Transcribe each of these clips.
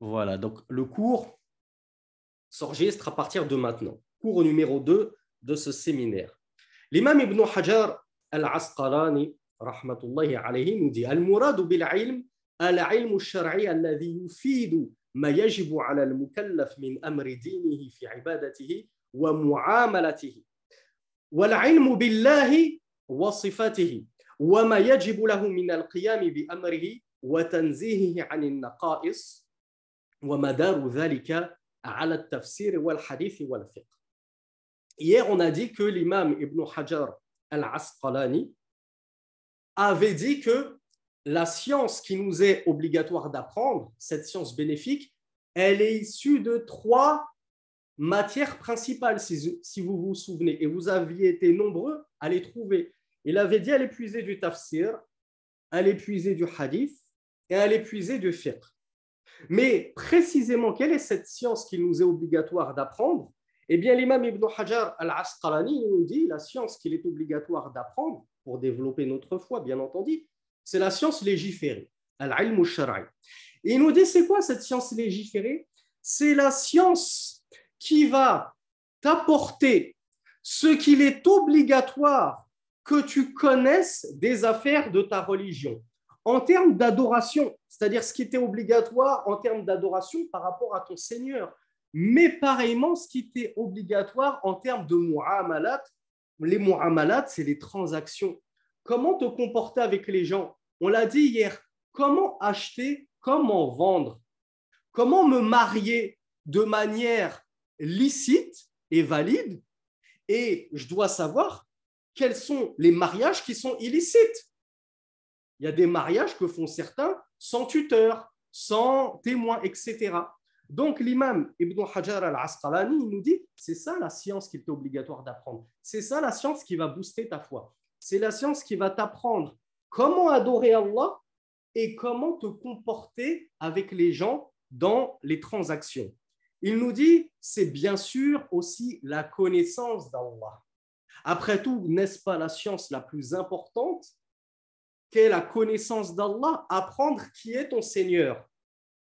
Voilà, donc le cours s'enregistre à partir de maintenant. Cours numéro 2 de ce séminaire. L'imam Ibn Hajar al-Asqalani, rahmatullahi alayhi, nous dit Al-Muradu bil-ilm, al-ilm shari alladhi yufidu alal-mukallaf min amri dinihi fi ibadatihi wa mu'amalatihi wal ilm billahi wa sifatihi » Hier, on a dit que l'imam Ibn Hajar al-Asqalani avait dit que la science qui nous est obligatoire d'apprendre, cette science bénéfique, elle est issue de trois matières principales, si, vous vous souvenez. Et vous aviez été nombreux à les trouver. Il avait dit à l'épuiser du tafsir, à l'épuiser du hadith et à l'épuiser du fiqh. Mais précisément, quelle est cette science qui nous est obligatoire d'apprendre Eh bien, l'imam Ibn Hajar al-Asqalani nous dit la science qu'il est obligatoire d'apprendre pour développer notre foi, bien entendu, c'est la science légiférée, al-ilm Et il nous dit c'est quoi cette science légiférée C'est la science qui va t'apporter ce qu'il est obligatoire que tu connaisses des affaires de ta religion. En termes d'adoration, c'est-à-dire ce qui était obligatoire en termes d'adoration par rapport à ton Seigneur, mais pareillement ce qui était obligatoire en termes de mu'amalat. Les mu'amalat, c'est les transactions. Comment te comporter avec les gens On l'a dit hier, comment acheter, comment vendre, comment me marier de manière licite et valide. Et je dois savoir quels sont les mariages qui sont illicites. Il y a des mariages que font certains sans tuteur, sans témoin, etc. Donc l'imam Ibn Hajar al-Asqalani nous dit, c'est ça la science qu'il est obligatoire d'apprendre. C'est ça la science qui va booster ta foi. C'est la science qui va t'apprendre comment adorer Allah et comment te comporter avec les gens dans les transactions. Il nous dit, c'est bien sûr aussi la connaissance d'Allah. Après tout, n'est-ce pas la science la plus importante qu'est la connaissance d'Allah Apprendre qui est ton Seigneur.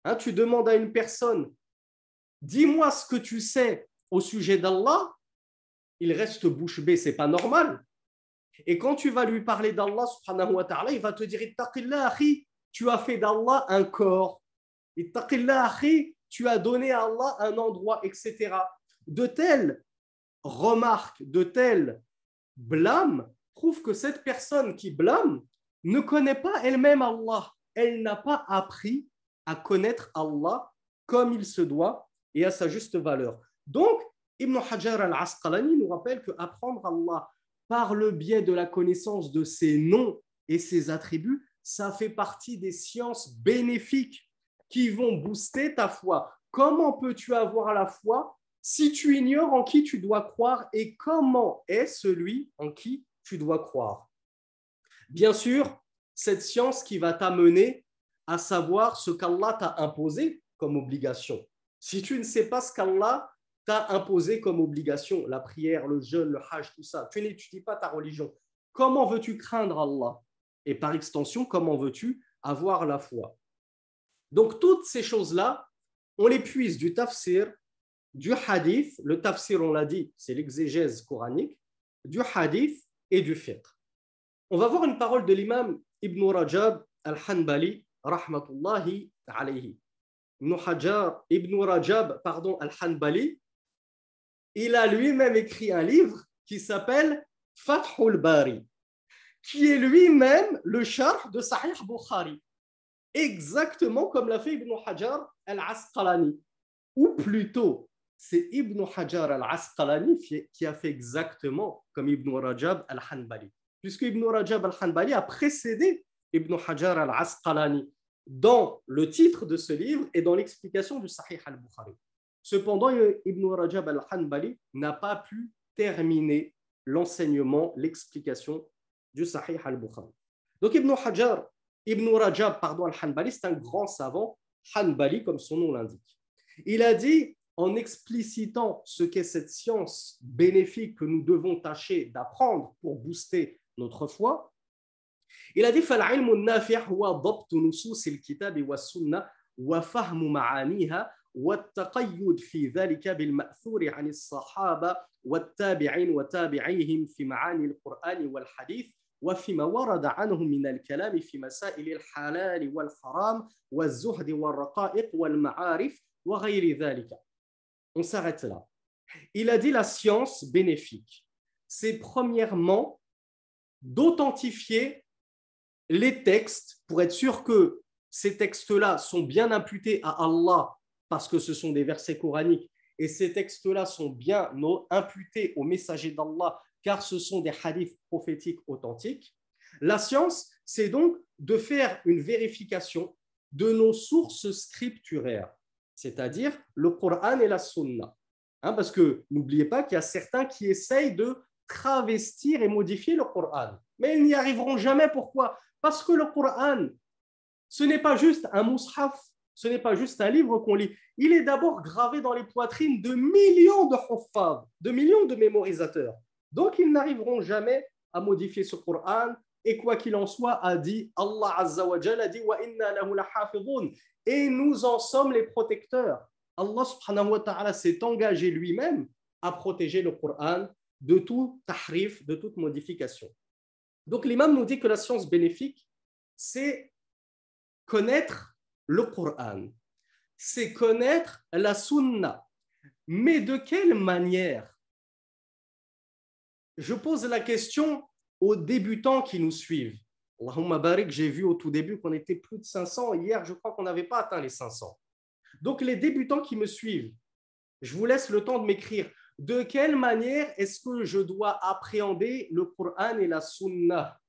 Hein, tu demandes à une personne, dis-moi ce que tu sais au sujet d'Allah, il reste bouche bée, c'est pas normal. Et quand tu vas lui parler d'Allah, subhanahu wa ta'ala, il va te dire, tu as fait d'Allah un corps. Tu as donné à Allah un endroit, etc. De telles remarques, de telles blâme prouve que cette personne qui blâme ne connaît pas elle-même Allah. Elle n'a pas appris à connaître Allah comme il se doit et à sa juste valeur. Donc, Ibn Hajar al-Asqalani nous rappelle que apprendre Allah par le biais de la connaissance de ses noms et ses attributs, ça fait partie des sciences bénéfiques qui vont booster ta foi. Comment peux-tu avoir la foi si tu ignores en qui tu dois croire et comment est celui en qui tu dois croire. Bien sûr, cette science qui va t'amener à savoir ce qu'Allah t'a imposé comme obligation. Si tu ne sais pas ce qu'Allah t'a imposé comme obligation, la prière, le jeûne, le hajj, tout ça, tu n'étudies pas ta religion, comment veux-tu craindre Allah Et par extension, comment veux-tu avoir la foi Donc toutes ces choses-là, on les puise du tafsir, du hadith, le tafsir, on l'a dit, c'est l'exégèse coranique, du hadith et du fiqh. On va voir une parole de l'imam Ibn Rajab al-Hanbali, rahmatullahi alayhi. Ibn, Rajab pardon, al-Hanbali, il a lui-même écrit un livre qui s'appelle Fathul Bari, qui est lui-même le char de Sahih Bukhari, exactement comme l'a fait Ibn Hajar al-Asqalani, ou plutôt c'est Ibn Hajar al-Asqalani qui a fait exactement comme Ibn Rajab al-Hanbali. Puisque Ibn Rajab al-Hanbali a précédé Ibn Hajar al-Asqalani dans le titre de ce livre et dans l'explication du Sahih al-Bukhari. Cependant, Ibn Rajab al-Hanbali n'a pas pu terminer l'enseignement, l'explication du Sahih al-Bukhari. Donc Ibn Hajar, Ibn Rajab pardon, al-Hanbali, c'est un grand savant, Hanbali comme son nom l'indique. Il a dit en explicitant ce qu'est cette science bénéfique que nous devons tâcher d'apprendre pour booster notre foi, il a dit que l'aïmou nafir oua d'optunoussous il kitabi wa sunna, wa fahmou maaniha, wa taqayyud fi vellika bil mathouri anis sahaba, wa tabi ain, wa tabi ainhim fi maanil korani wal hadith, wa fi mawara da anhou min al kalamifi ma sa ilil halal i wal faram, wa zuhdi wa raka ip wal ma'arif, wa rairi vellika. On s'arrête là. Il a dit la science bénéfique, c'est premièrement d'authentifier les textes pour être sûr que ces textes-là sont bien imputés à Allah parce que ce sont des versets coraniques et ces textes-là sont bien imputés aux messagers d'Allah car ce sont des hadiths prophétiques authentiques. La science, c'est donc de faire une vérification de nos sources scripturaires c'est-à-dire le Coran et la Sunna. Hein, parce que n'oubliez pas qu'il y a certains qui essayent de travestir et modifier le Coran. Mais ils n'y arriveront jamais. Pourquoi Parce que le Coran, ce n'est pas juste un mushaf, ce n'est pas juste un livre qu'on lit. Il est d'abord gravé dans les poitrines de millions de femmes de millions de mémorisateurs. Donc ils n'arriveront jamais à modifier ce Coran. Et quoi qu'il en soit, a dit Allah Azza wa dit Wa inna lahu et nous en sommes les protecteurs. Allah subhanahu wa ta'ala s'est engagé lui-même à protéger le Coran de tout tahrif, de toute modification. Donc l'imam nous dit que la science bénéfique, c'est connaître le Coran, c'est connaître la sunna. Mais de quelle manière Je pose la question aux débutants qui nous suivent. Allahumma barik, j'ai vu au tout début qu'on était plus de 500. Hier, je crois qu'on n'avait pas atteint les 500. Donc, les débutants qui me suivent, je vous laisse le temps de m'écrire. De quelle manière est-ce que je dois appréhender le Qur'an et la Sunna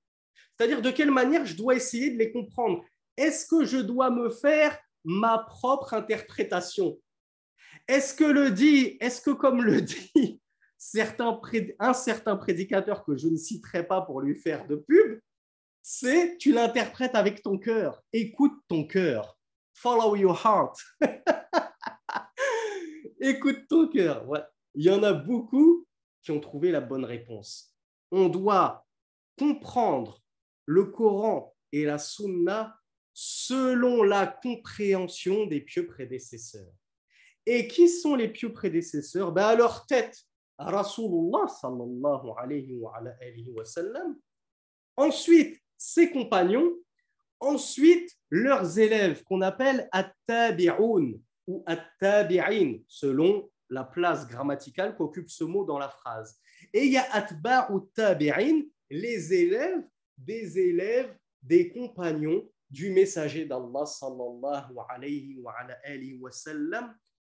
C'est-à-dire, de quelle manière je dois essayer de les comprendre Est-ce que je dois me faire ma propre interprétation Est-ce que le dit, est-ce que comme le dit certains, un certain prédicateur que je ne citerai pas pour lui faire de pub, c'est tu l'interprètes avec ton cœur. Écoute ton cœur. Follow your heart. Écoute ton cœur. Il y en a beaucoup qui ont trouvé la bonne réponse. On doit comprendre le Coran et la Sunna selon la compréhension des pieux prédécesseurs. Et qui sont les pieux prédécesseurs ben, À leur tête, Rasulullah sallallahu alayhi wa, wa sallam. Ensuite, ses compagnons, ensuite leurs élèves qu'on appelle at-tabi'un ou at-tabi'in selon la place grammaticale qu'occupe ce mot dans la phrase. Et il y a atba ou tabi'in, les élèves des élèves des compagnons du messager d'Allah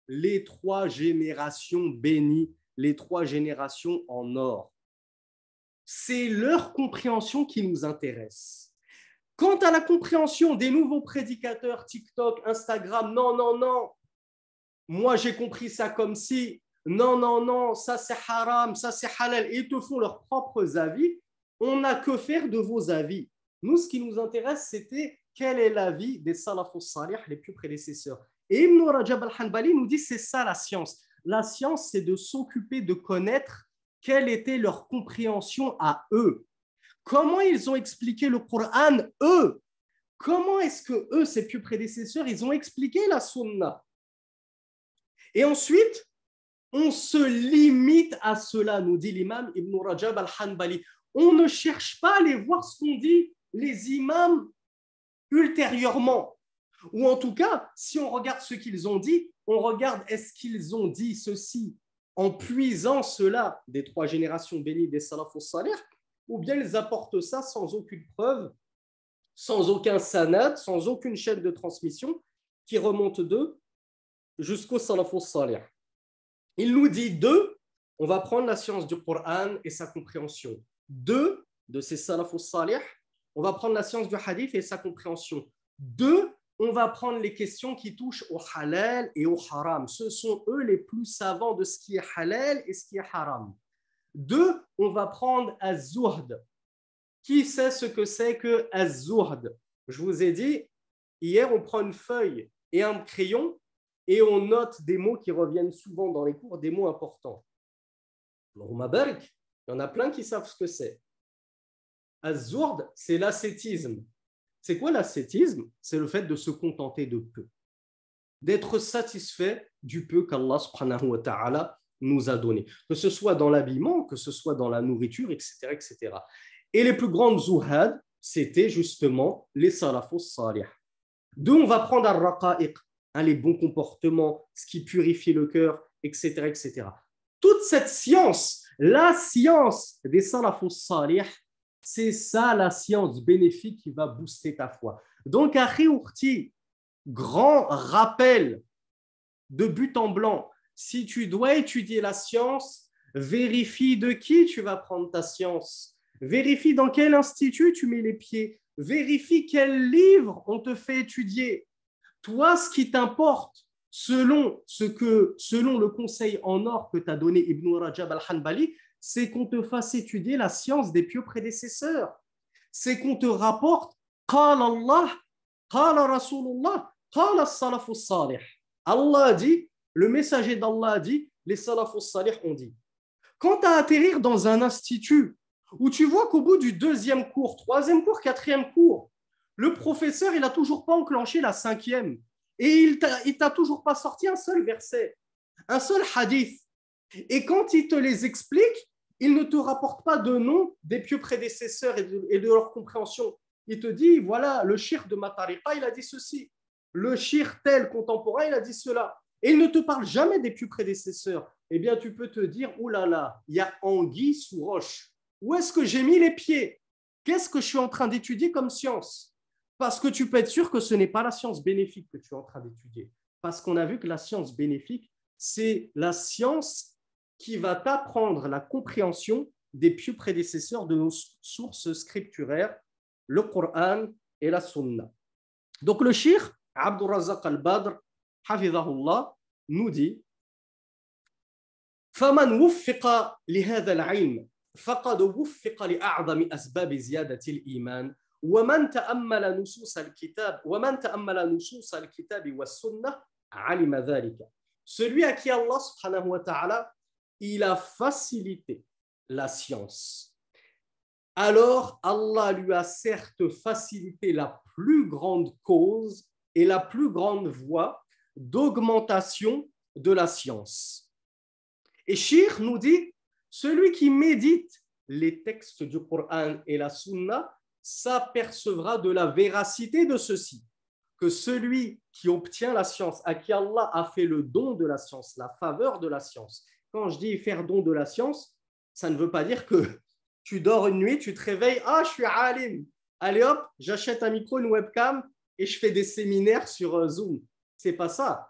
les trois générations bénies, les trois générations en or c'est leur compréhension qui nous intéresse. Quant à la compréhension des nouveaux prédicateurs TikTok, Instagram, non, non, non, moi j'ai compris ça comme si, non, non, non, ça c'est haram, ça c'est halal, ils te font leurs propres avis, on n'a que faire de vos avis. Nous, ce qui nous intéresse, c'était quel est l'avis des salafos salih, les plus prédécesseurs. Et Ibn Rajab al-Hanbali nous dit c'est ça la science. La science, c'est de s'occuper de connaître quelle était leur compréhension à eux Comment ils ont expliqué le Coran, eux Comment est-ce que eux, ces pieux prédécesseurs, ils ont expliqué la sunna Et ensuite, on se limite à cela, nous dit l'imam Ibn Rajab al-Hanbali. On ne cherche pas à aller voir ce qu'on dit les imams ultérieurement. Ou en tout cas, si on regarde ce qu'ils ont dit, on regarde est-ce qu'ils ont dit ceci en puisant cela des trois générations bénies des salaf salih, ou bien ils apportent ça sans aucune preuve, sans aucun sanad, sans aucune chaîne de transmission qui remonte d'eux jusqu'au salaf salih. Il nous dit deux, on va prendre la science du Coran et sa compréhension. Deux de ces salaf salih, on va prendre la science du hadith et sa compréhension. Deux on va prendre les questions qui touchent au halal et au haram. Ce sont eux les plus savants de ce qui est halal et ce qui est haram. Deux, on va prendre az-zuhd. Qui sait ce que c'est que az-zuhd Je vous ai dit, hier, on prend une feuille et un crayon et on note des mots qui reviennent souvent dans les cours, des mots importants. il y en a plein qui savent ce que c'est. Az-zuhd, c'est l'ascétisme c'est quoi l'ascétisme C'est le fait de se contenter de peu, d'être satisfait du peu qu'Allah subhanahu wa ta'ala nous a donné, que ce soit dans l'habillement, que ce soit dans la nourriture, etc. etc. Et les plus grandes zouhad, c'était justement les salafos salih. D'où on va prendre al-raqa'iq, hein, les bons comportements, ce qui purifie le cœur, etc. etc. Toute cette science, la science des salafos salih, c'est ça la science bénéfique qui va booster ta foi. Donc, à riourti, grand rappel de but en blanc. Si tu dois étudier la science, vérifie de qui tu vas prendre ta science. Vérifie dans quel institut tu mets les pieds. Vérifie quel livre on te fait étudier. Toi, ce qui t'importe, selon, ce que, selon le conseil en or que t'a donné Ibn Rajab al-Hanbali, c'est qu'on te fasse étudier la science des pieux prédécesseurs. C'est qu'on te rapporte قال Allah, قال رسول الله, قال Allah dit, le messager d'Allah dit, les salaf salih ont dit. Quand tu atterrir dans un institut où tu vois qu'au bout du deuxième cours, troisième cours, quatrième cours, le professeur, il n'a toujours pas enclenché la cinquième et il t'a toujours pas sorti un seul verset, un seul hadith. Et quand il te les explique, il ne te rapporte pas de nom des pieux prédécesseurs et de, leur compréhension. Il te dit, voilà, le shir de Matarika, il a dit ceci. Le shir tel contemporain, il a dit cela. Et il ne te parle jamais des pieux prédécesseurs. Eh bien, tu peux te dire, oulala, oh là là, il y a anguille sous roche. Où est-ce que j'ai mis les pieds Qu'est-ce que je suis en train d'étudier comme science Parce que tu peux être sûr que ce n'est pas la science bénéfique que tu es en train d'étudier. Parce qu'on a vu que la science bénéfique, c'est la science qui va t'apprendre la compréhension des pieux prédécesseurs de nos sources scripturaires, le Coran et la Sunna. Donc le shir Abdul Razak al-Badr, nous dit فمن وفق لهذا العلم فقد وفق لأعظم أسباب زيادة الإيمان ومن تأمل نصوص الكتاب ومن تأمل نصوص الكتاب والسنة علم ذلك Celui à qui Allah subhanahu wa ta'ala il a facilité la science. Alors Allah lui a certes facilité la plus grande cause et la plus grande voie d'augmentation de la science. Et Shir nous dit, celui qui médite les textes du Coran et la Sunna s'apercevra de la véracité de ceci, que celui qui obtient la science, à qui Allah a fait le don de la science, la faveur de la science, quand je dis faire don de la science, ça ne veut pas dire que tu dors une nuit, tu te réveilles, ah, je suis alim. Allez hop, j'achète un micro, une webcam et je fais des séminaires sur euh, Zoom. C'est pas ça.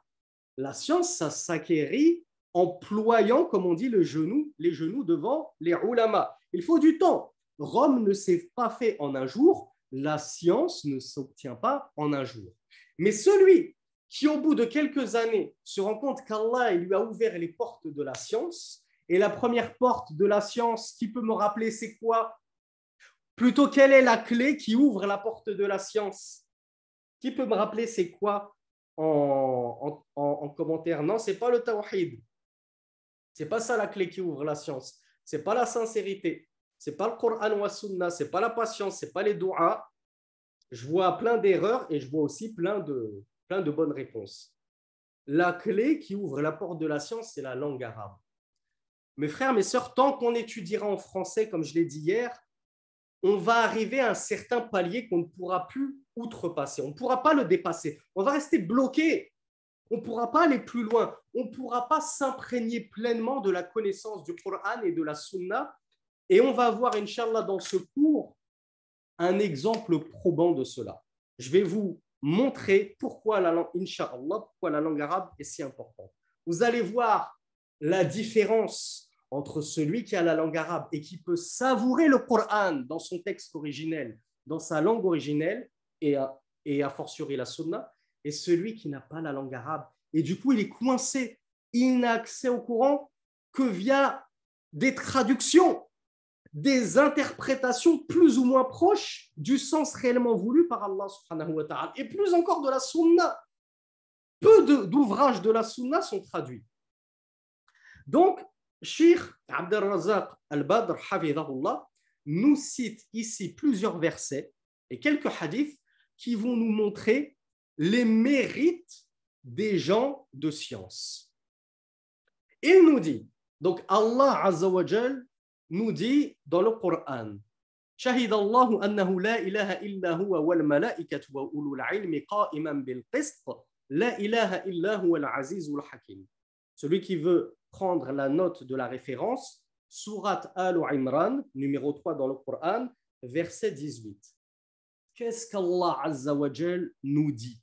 La science, ça s'acquérit en ployant, comme on dit, le genou, les genoux devant les roulamas. Il faut du temps. Rome ne s'est pas fait en un jour. La science ne s'obtient pas en un jour. Mais celui qui au bout de quelques années se rend compte qu'Allah lui a ouvert les portes de la science. Et la première porte de la science, qui peut me rappeler c'est quoi Plutôt, quelle est la clé qui ouvre la porte de la science Qui peut me rappeler c'est quoi en, commentaire Non, c'est pas le tawhid. C'est pas ça la clé qui ouvre la science. C'est pas la sincérité. C'est pas le Coran ou la Sunna. C'est pas la patience. C'est pas les doigts. Je vois plein d'erreurs et je vois aussi plein de, plein de bonnes réponses. La clé qui ouvre la porte de la science, c'est la langue arabe. Mes frères, mes sœurs, tant qu'on étudiera en français, comme je l'ai dit hier, on va arriver à un certain palier qu'on ne pourra plus outrepasser. On ne pourra pas le dépasser. On va rester bloqué. On ne pourra pas aller plus loin. On ne pourra pas s'imprégner pleinement de la connaissance du Coran et de la Sunna. Et on va avoir, Inch'Allah, dans ce cours, un exemple probant de cela. Je vais vous montrer pourquoi la langue, pourquoi la langue arabe est si importante. Vous allez voir la différence entre celui qui a la langue arabe et qui peut savourer le Coran dans son texte originel, dans sa langue originelle, et a, fortiori la sunna, et celui qui n'a pas la langue arabe. Et du coup, il est coincé. Il n'a accès au courant que via des traductions des interprétations plus ou moins proches du sens réellement voulu par Allah subhanahu wa ta'ala, et plus encore de la sunna. Peu d'ouvrages de, la sunna sont traduits. Donc, Shir Abdel al al-Badr, nous cite ici plusieurs versets et quelques hadiths qui vont nous montrer les mérites des gens de science. Il nous dit, donc Allah Azzawajal nous dit dans le Coran شهد الله أنه لا إله إلا هو والملائكة وأولو العلم قائما بالقسط لا إله إلا هو العزيز الحكيم Celui qui veut prendre la note de la référence, Surat Al-Imran, numéro 3 dans le Coran, verset 18. Qu'est-ce qu'Allah Azza wa Jal nous dit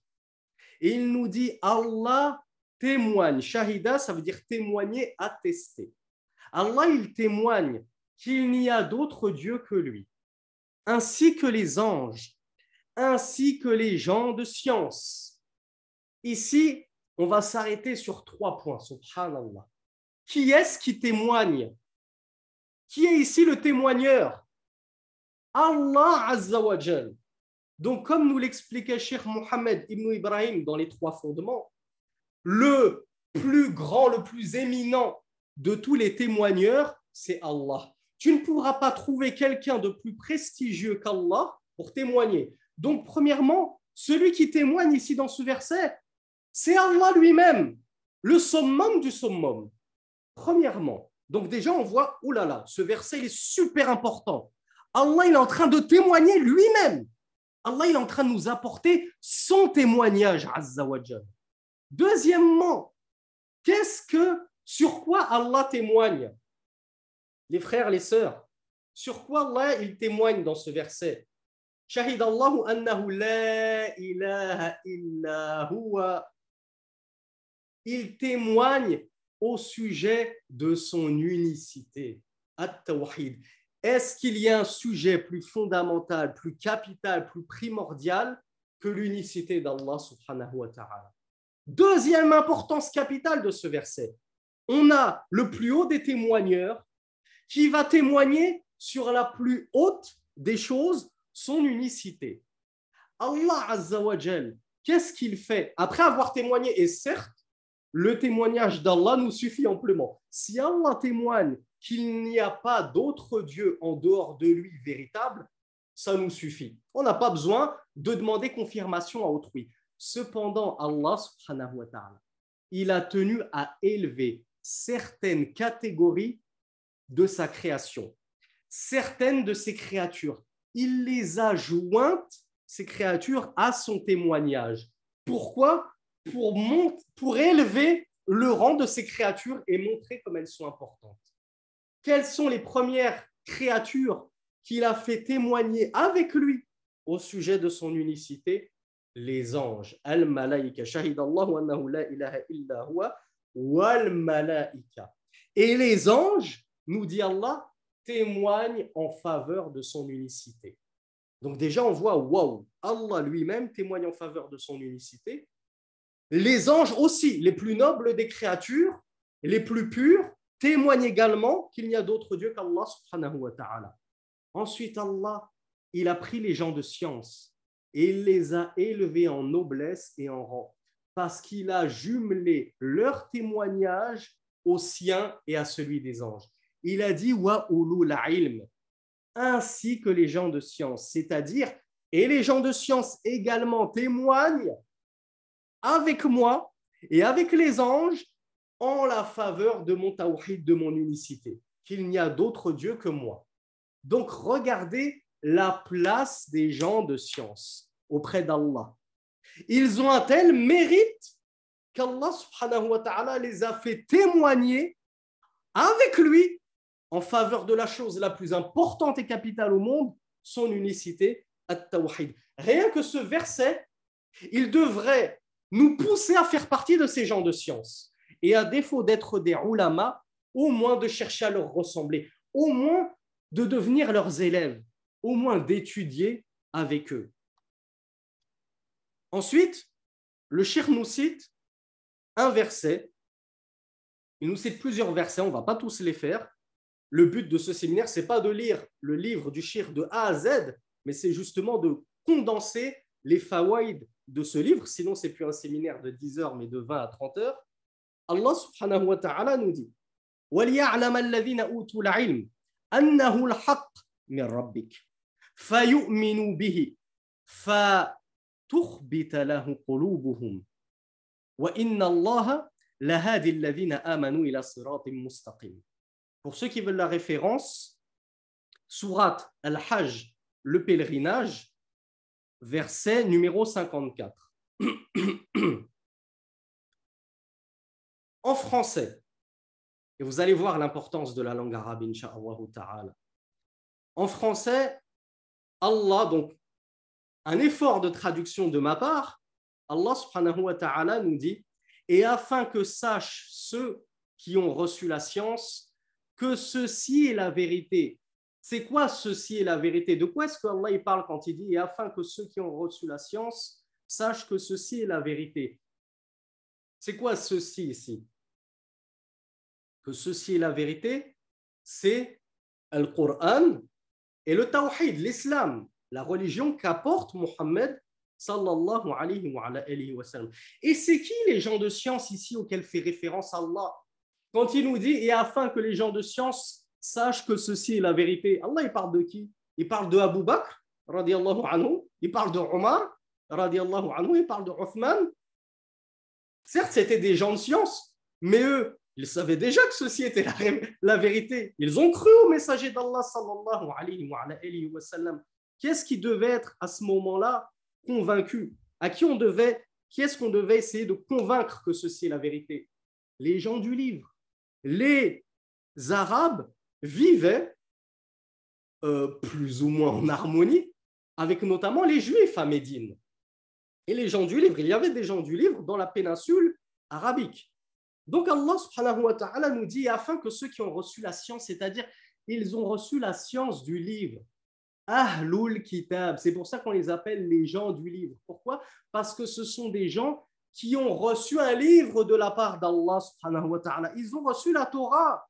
Il nous dit Allah témoigne. Shahida, ça veut dire témoigner, attester. Allah, il témoigne qu'il n'y a d'autre Dieu que lui, ainsi que les anges, ainsi que les gens de science. Ici, on va s'arrêter sur trois points, subhanallah. Qui est-ce qui témoigne Qui est ici le témoigneur Allah Azzawajal. Donc, comme nous l'expliquait Cheikh Mohammed Ibn Ibrahim dans les trois fondements, le plus grand, le plus éminent de tous les témoigneurs, c'est Allah tu ne pourras pas trouver quelqu'un de plus prestigieux qu'Allah pour témoigner. Donc, premièrement, celui qui témoigne ici dans ce verset, c'est Allah lui-même, le summum du summum. Premièrement. Donc, déjà, on voit, oh là là, ce verset, est super important. Allah, il est en train de témoigner lui-même. Allah, il est en train de nous apporter son témoignage, Azzawajal. Deuxièmement, qu'est-ce que, sur quoi Allah témoigne les frères, les sœurs. Sur quoi Allah il témoigne dans ce verset Il témoigne au sujet de son unicité. at Est-ce qu'il y a un sujet plus fondamental, plus capital, plus primordial que l'unicité d'Allah subhanahu wa ta'ala Deuxième importance capitale de ce verset. On a le plus haut des témoigneurs qui va témoigner sur la plus haute des choses, son unicité. Allah Azzawajal, qu'est-ce qu'il fait Après avoir témoigné, et certes, le témoignage d'Allah nous suffit amplement. Si Allah témoigne qu'il n'y a pas d'autre Dieu en dehors de lui véritable, ça nous suffit. On n'a pas besoin de demander confirmation à autrui. Cependant, Allah subhanahu wa ta'ala, il a tenu à élever certaines catégories de sa création. Certaines de ces créatures, il les a jointes, ces créatures, à son témoignage. Pourquoi pour, pour élever le rang de ces créatures et montrer comme elles sont importantes. Quelles sont les premières créatures qu'il a fait témoigner avec lui au sujet de son unicité Les anges. Al-Malaika. annahu la ilaha illa huwa. Wal-Malaika. Et les anges nous dit Allah, témoigne en faveur de son unicité. Donc déjà, on voit, waouh, Allah lui-même témoigne en faveur de son unicité. Les anges aussi, les plus nobles des créatures, les plus purs, témoignent également qu'il n'y a d'autre Dieu qu'Allah subhanahu wa ta'ala. Ensuite, Allah, il a pris les gens de science et il les a élevés en noblesse et en rang, parce qu'il a jumelé leur témoignage au sien et à celui des anges il a dit wa ulul ainsi que les gens de science, c'est-à-dire et les gens de science également témoignent avec moi et avec les anges en la faveur de mon tawhid, de mon unicité, qu'il n'y a d'autre Dieu que moi. Donc regardez la place des gens de science auprès d'Allah. Ils ont un tel mérite qu'Allah subhanahu wa ta'ala les a fait témoigner avec lui en faveur de la chose la plus importante et capitale au monde, son unicité, à tawhid Rien que ce verset, il devrait nous pousser à faire partie de ces gens de science. Et à défaut d'être des roulamas, au moins de chercher à leur ressembler, au moins de devenir leurs élèves, au moins d'étudier avec eux. Ensuite, le Cheikh nous cite un verset, il nous cite plusieurs versets, on ne va pas tous les faire, le but de ce séminaire, c'est pas de lire le livre du Shir de A à Z, mais c'est justement de condenser les fawaïd de ce livre, sinon c'est plus un séminaire de 10 heures, mais de 20 à 30 heures. Allah subhanahu wa ta'ala nous dit وَلْيَعْلَمَ الَّذِينَ أُوتُوا الْعِلْمَ أَنَّهُ الْحَقِّ مِنْ رَبِّكَ فَيُؤْمِنُوا بِهِ فَتُخْبِتَ لَهُ قُلُوبُهُمْ وَإِنَّ اللَّهَ لَهَادِ الَّذِينَ آمَنُوا إِلَى صِرَاطٍ مُسْتَقِيمٍ pour ceux qui veulent la référence, Sourate Al-Hajj, le pèlerinage, verset numéro 54. en français, et vous allez voir l'importance de la langue arabe, insha'Allah ta'ala. En français, Allah, donc un effort de traduction de ma part, Allah subhanahu wa ta'ala nous dit Et afin que sachent ceux qui ont reçu la science que ceci est la vérité. C'est quoi ceci est la vérité De quoi est-ce Allah il parle quand il dit et afin que ceux qui ont reçu la science sachent que ceci est la vérité C'est quoi ceci ici Que ceci est la vérité, c'est le Coran et le Tawhid, l'islam, la religion qu'apporte Mohammed sallallahu alayhi wa sallam. Et c'est qui les gens de science ici auxquels fait référence Allah quand il nous dit et afin que les gens de science sachent que ceci est la vérité, Allah il parle de qui Il parle de Abu Bakr, radiallahu anhu, il parle de Omar, radiallahu anhu, il parle de Othman. Certes, c'était des gens de science, mais eux, ils savaient déjà que ceci était la, vérité. Ils ont cru au messager d'Allah sallallahu alayhi sallam. Qu'est-ce qui devait être à ce moment-là convaincu À qui on devait, qui est-ce qu'on devait essayer de convaincre que ceci est la vérité Les gens du livre, les Arabes vivaient euh, plus ou moins en harmonie avec notamment les Juifs à Médine et les gens du livre. Il y avait des gens du livre dans la péninsule arabique. Donc Allah nous dit afin que ceux qui ont reçu la science, c'est-à-dire ils ont reçu la science du livre, Ahlul Kitab, c'est pour ça qu'on les appelle les gens du livre. Pourquoi Parce que ce sont des gens qui ont reçu un livre de la part d'Allah subhanahu wa ta'ala. Ils ont reçu la Torah.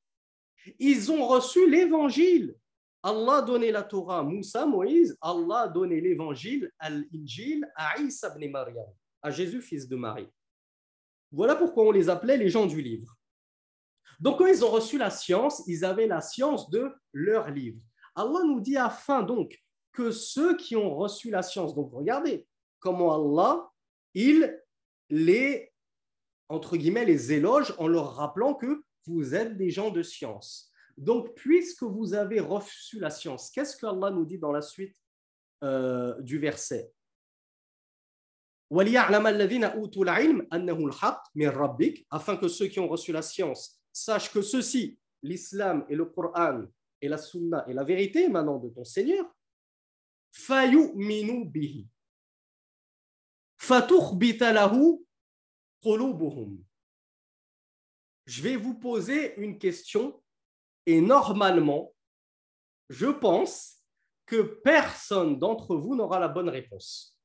Ils ont reçu l'évangile. Allah a donné la Torah à Moussa, Moïse. Allah a donné l'évangile, al-injil, à Isa ibn Maryam, à Jésus, fils de Marie. Voilà pourquoi on les appelait les gens du livre. Donc, quand ils ont reçu la science, ils avaient la science de leur livre. Allah nous dit afin donc que ceux qui ont reçu la science, donc regardez comment Allah, il les, entre guillemets, les éloges en leur rappelant que vous êtes des gens de science. Donc, puisque vous avez reçu la science, qu'est-ce que Allah nous dit dans la suite euh, du verset afin que ceux qui ont reçu la science sachent que ceci, l'islam et le Coran et la sunna et la vérité maintenant de ton Seigneur, bihi je vais vous poser une question et normalement, je pense que personne d'entre vous n'aura la bonne réponse.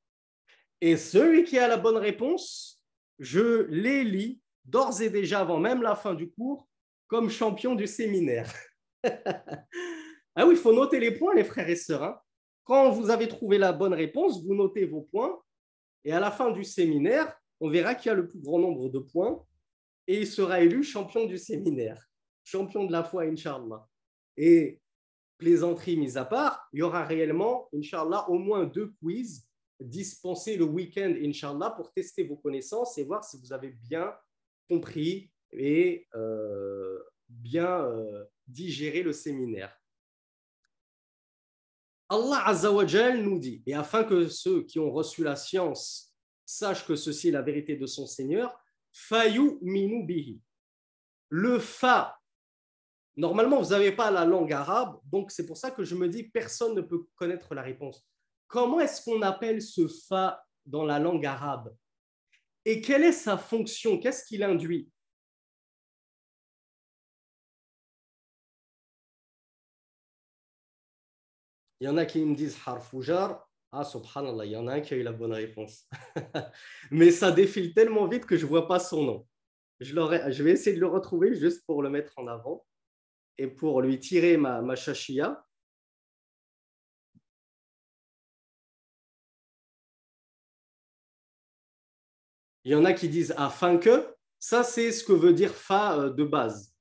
Et celui qui a la bonne réponse, je l'élis d'ores et déjà avant même la fin du cours comme champion du séminaire. ah oui, il faut noter les points, les frères et sœurs. Hein. Quand vous avez trouvé la bonne réponse, vous notez vos points et à la fin du séminaire, on verra qui a le plus grand nombre de points et il sera élu champion du séminaire, champion de la foi, Inch'Allah. Et plaisanterie mise à part, il y aura réellement, Inch'Allah, au moins deux quiz dispensés le week-end, Inch'Allah, pour tester vos connaissances et voir si vous avez bien compris et euh, bien euh, digéré le séminaire. Allah Azzawajal nous dit, et afin que ceux qui ont reçu la science sachent que ceci est la vérité de son Seigneur, Fayu minu bihi. Le fa, normalement vous n'avez pas la langue arabe, donc c'est pour ça que je me dis personne ne peut connaître la réponse. Comment est-ce qu'on appelle ce fa dans la langue arabe Et quelle est sa fonction Qu'est-ce qu'il induit Il y en a qui me disent harfujar, Ah, subhanallah, il y en a un qui a eu la bonne réponse. Mais ça défile tellement vite que je ne vois pas son nom. Je, je, vais essayer de le retrouver juste pour le mettre en avant et pour lui tirer ma, ma Il y en a qui disent afin ah, que, ça c'est ce que veut dire fa euh, de base.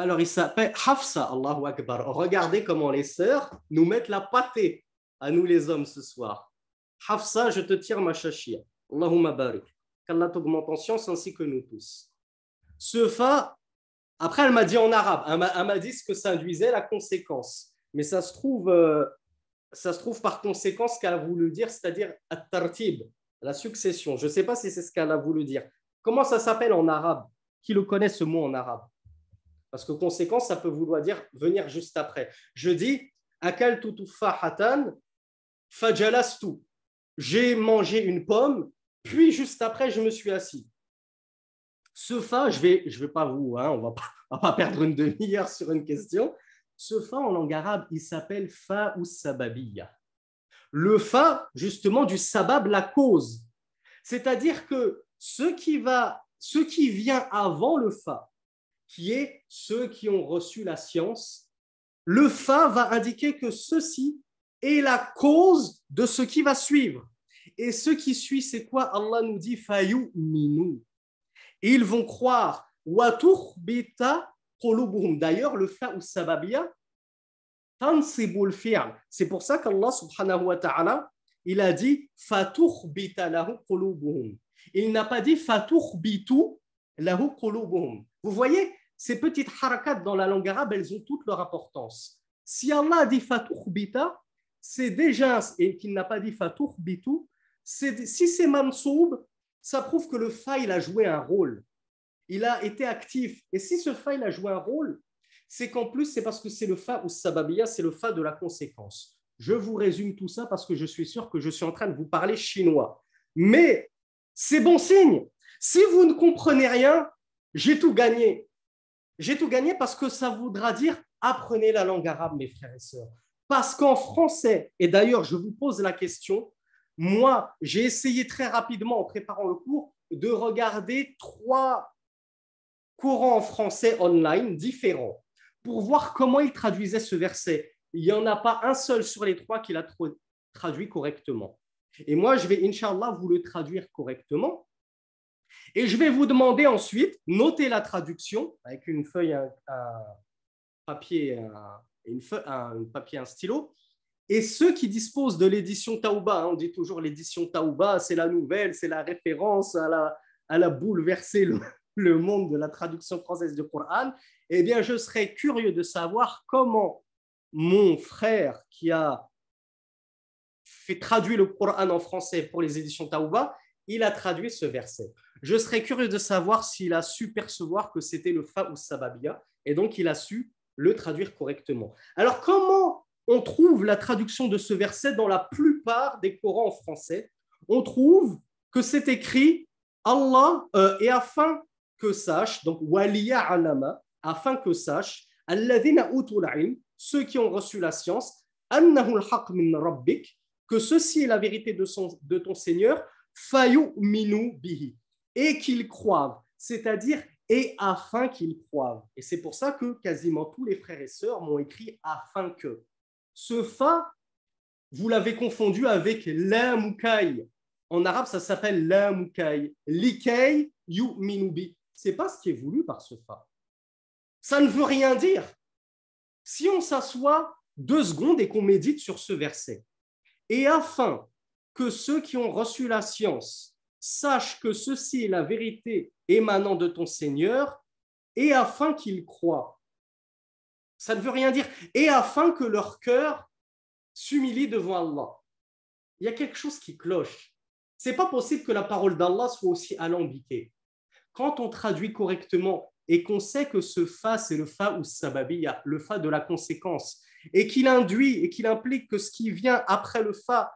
Alors, il s'appelle Hafsa, Allahu Akbar. Regardez comment les sœurs nous mettent la pâtée à nous les hommes ce soir. Hafsa, je te tire ma chachia. Allahumma barik. Qu'Allah t'augmente en science ainsi que nous tous. Ce fa, après, elle m'a dit en arabe. Elle m'a dit ce que ça induisait, la conséquence. Mais ça se trouve, euh, ça se trouve par conséquence qu'elle a voulu dire, c'est-à-dire at-tartib, la succession. Je ne sais pas si c'est ce qu'elle a voulu dire. Comment ça s'appelle en arabe Qui le connaît ce mot en arabe parce que conséquence, ça peut vouloir dire venir juste après. Je dis Akal fajalastu. J'ai mangé une pomme, puis juste après, je me suis assis. Ce fa, je ne vais, pas vous, hein, on ne va pas perdre une demi-heure sur une question. Ce fa en langue arabe, il s'appelle fa ou sababia Le fa, justement, du sabab, la cause. C'est-à-dire que ce qui, ce qui vient avant le fa, qui est ceux qui ont reçu la science, le fa va indiquer que ceci est la cause de ce qui va suivre. Et ce qui suit, c'est quoi Allah nous dit Fayou minou. Ils vont croire. D'ailleurs, le fa ou sababia, c'est pour ça qu'Allah subhanahu wa ta'ala, il a dit Il n'a pas dit bitu lahu vous voyez, ces petites harakat dans la langue arabe, elles ont toute leur importance. Si Allah dit Bita, c'est déjà, et qu'il n'a pas dit c'est si c'est mansoub, ça prouve que le fa a joué un rôle. Il a été actif. Et si ce fa a joué un rôle, c'est qu'en plus, c'est parce que c'est le fa ou sababia, c'est le fa de la conséquence. Je vous résume tout ça parce que je suis sûr que je suis en train de vous parler chinois. Mais c'est bon signe. Si vous ne comprenez rien, j'ai tout gagné. J'ai tout gagné parce que ça voudra dire apprenez la langue arabe, mes frères et sœurs. Parce qu'en français, et d'ailleurs, je vous pose la question, moi, j'ai essayé très rapidement en préparant le cours de regarder trois courants en français online différents pour voir comment ils traduisaient ce verset. Il n'y en a pas un seul sur les trois qui l'a traduit correctement. Et moi, je vais, inshallah, vous le traduire correctement. Et je vais vous demander ensuite, notez la traduction avec une feuille, un, papier, un, une papier, un stylo. Et ceux qui disposent de l'édition Taouba, hein, on dit toujours l'édition Taouba, c'est la nouvelle, c'est la référence à la, à la bouleverser le, le, monde de la traduction française du Coran. Eh bien, je serais curieux de savoir comment mon frère qui a fait traduire le Coran en français pour les éditions Taouba, il a traduit ce verset. Je serais curieux de savoir s'il a su percevoir que c'était le fa ou sababia, et donc il a su le traduire correctement. Alors comment on trouve la traduction de ce verset dans la plupart des Corans en français On trouve que c'est écrit Allah euh, et afin que sache, donc waliya alama, afin que sache, ceux qui ont reçu la science, rabbik, que ceci est la vérité de, de ton Seigneur, fayu minu bihi et qu'ils croivent, c'est-à-dire et afin qu'ils croivent. Et c'est pour ça que quasiment tous les frères et sœurs m'ont écrit afin que. Ce fa, vous l'avez confondu avec l'amoukai. En arabe, ça s'appelle l'amoukai. Likei Ce C'est pas ce qui est voulu par ce fa. Ça ne veut rien dire. Si on s'assoit deux secondes et qu'on médite sur ce verset, et afin que ceux qui ont reçu la science sache que ceci est la vérité émanant de ton Seigneur, et afin qu'ils croient. Ça ne veut rien dire. Et afin que leur cœur s'humilie devant Allah. Il y a quelque chose qui cloche. C'est pas possible que la parole d'Allah soit aussi alambiquée. Quand on traduit correctement et qu'on sait que ce fa, c'est le fa ou sababiya, le fa de la conséquence, et qu'il induit et qu'il implique que ce qui vient après le fa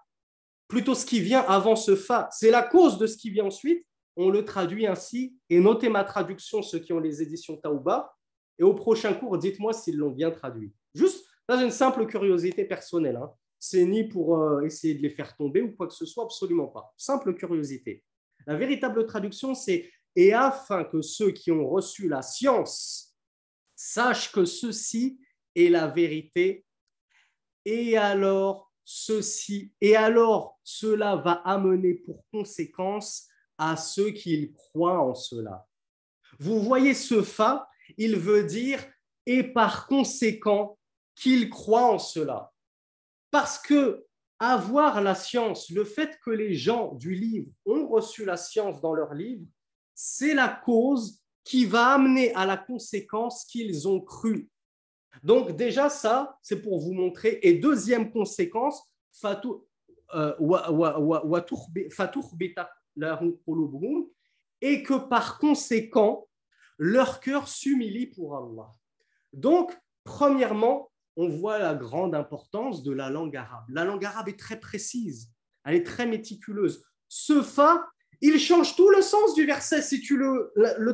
plutôt ce qui vient avant ce fa. C'est la cause de ce qui vient ensuite. On le traduit ainsi. Et notez ma traduction, ceux qui ont les éditions Taouba. Et au prochain cours, dites-moi s'ils l'ont bien traduit. Juste, dans une simple curiosité personnelle. Hein. C'est ni pour euh, essayer de les faire tomber ou quoi que ce soit, absolument pas. Simple curiosité. La véritable traduction, c'est Et afin que ceux qui ont reçu la science sachent que ceci est la vérité, et alors ceci, et alors cela va amener pour conséquence à ceux qui croient en cela. Vous voyez ce fa, il veut dire et par conséquent qu'ils croient en cela. Parce que avoir la science, le fait que les gens du livre ont reçu la science dans leur livre, c'est la cause qui va amener à la conséquence qu'ils ont cru donc déjà ça, c'est pour vous montrer. Et deuxième conséquence, euh, et que par conséquent, leur cœur s'humilie pour Allah. Donc, premièrement, on voit la grande importance de la langue arabe. La langue arabe est très précise, elle est très méticuleuse. Ce fa, il change tout le sens du verset si tu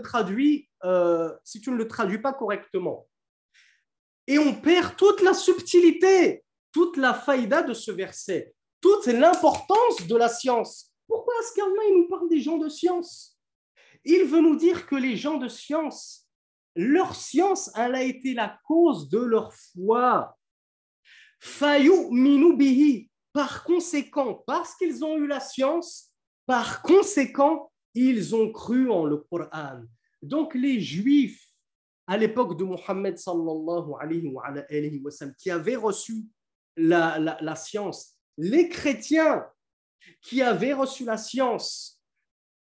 traduis, euh, si tu ne le traduis pas correctement. Et on perd toute la subtilité, toute la faïda de ce verset, toute l'importance de la science. Pourquoi est-ce qu'Allah nous parle des gens de science Il veut nous dire que les gens de science, leur science, elle a été la cause de leur foi. Fayou bihi Par conséquent, parce qu'ils ont eu la science, par conséquent, ils ont cru en le Coran. Donc les Juifs à l'époque de Mohammed qui avait reçu la, science, les chrétiens qui avaient reçu la science,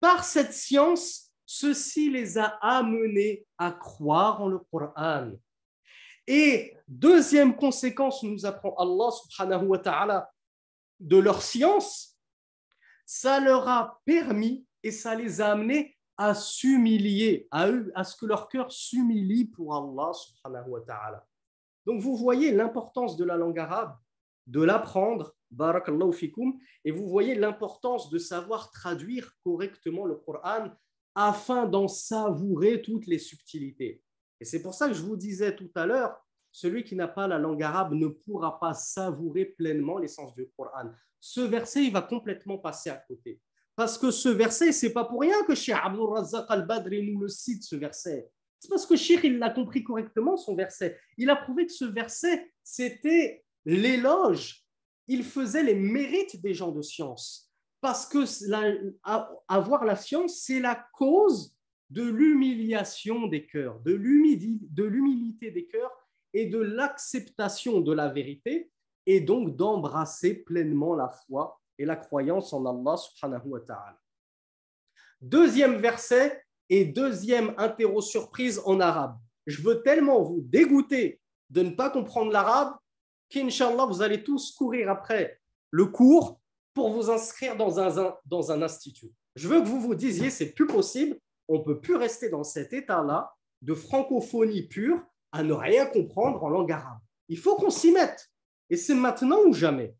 par cette science, ceci les a amenés à croire en le Coran. Et deuxième conséquence, nous apprend Allah subhanahu wa ta'ala de leur science, ça leur a permis et ça les a amenés à s'humilier, à, eux, à ce que leur cœur s'humilie pour Allah subhanahu wa ta'ala. Donc vous voyez l'importance de la langue arabe, de l'apprendre, barakallahu et vous voyez l'importance de savoir traduire correctement le Coran afin d'en savourer toutes les subtilités. Et c'est pour ça que je vous disais tout à l'heure, celui qui n'a pas la langue arabe ne pourra pas savourer pleinement l'essence du Coran. Ce verset, il va complètement passer à côté. Parce que ce verset, c'est pas pour rien que Cheikh Abdul Razzaq al-Badri nous le cite, ce verset. C'est parce que Cheikh, il l'a compris correctement, son verset. Il a prouvé que ce verset, c'était l'éloge. Il faisait les mérites des gens de science. Parce que la, avoir la science, c'est la cause de l'humiliation des cœurs, de l'humilité des cœurs et de l'acceptation de la vérité, et donc d'embrasser pleinement la foi et la croyance en Allah subhanahu wa ta'ala. Deuxième verset et deuxième interro surprise en arabe. Je veux tellement vous dégoûter de ne pas comprendre l'arabe qu'inshallah vous allez tous courir après le cours pour vous inscrire dans un, dans un institut. Je veux que vous vous disiez, c'est plus possible, on ne peut plus rester dans cet état-là de francophonie pure à ne rien comprendre en langue arabe. Il faut qu'on s'y mette. Et c'est maintenant ou jamais.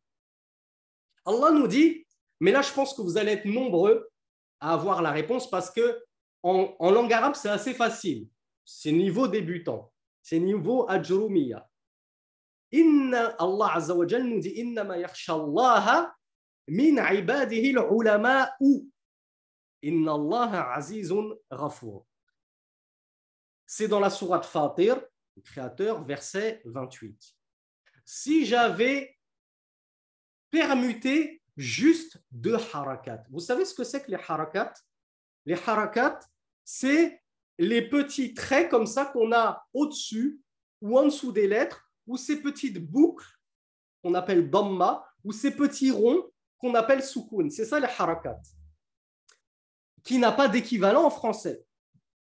Allah nous dit, mais là je pense que vous allez être nombreux à avoir la réponse parce que en, langue arabe c'est assez facile. C'est niveau débutant, c'est niveau ajrumiya. Inna Allah nous dit Inna min Inna Allah azizun C'est dans la sourate Fatir, le créateur, verset 28. Si j'avais permuter juste deux harakat. Vous savez ce que c'est que les harakat Les harakat, c'est les petits traits comme ça qu'on a au-dessus ou en dessous des lettres, ou ces petites boucles qu'on appelle dhamma, ou ces petits ronds qu'on appelle sukun. C'est ça les harakat, qui n'a pas d'équivalent en français.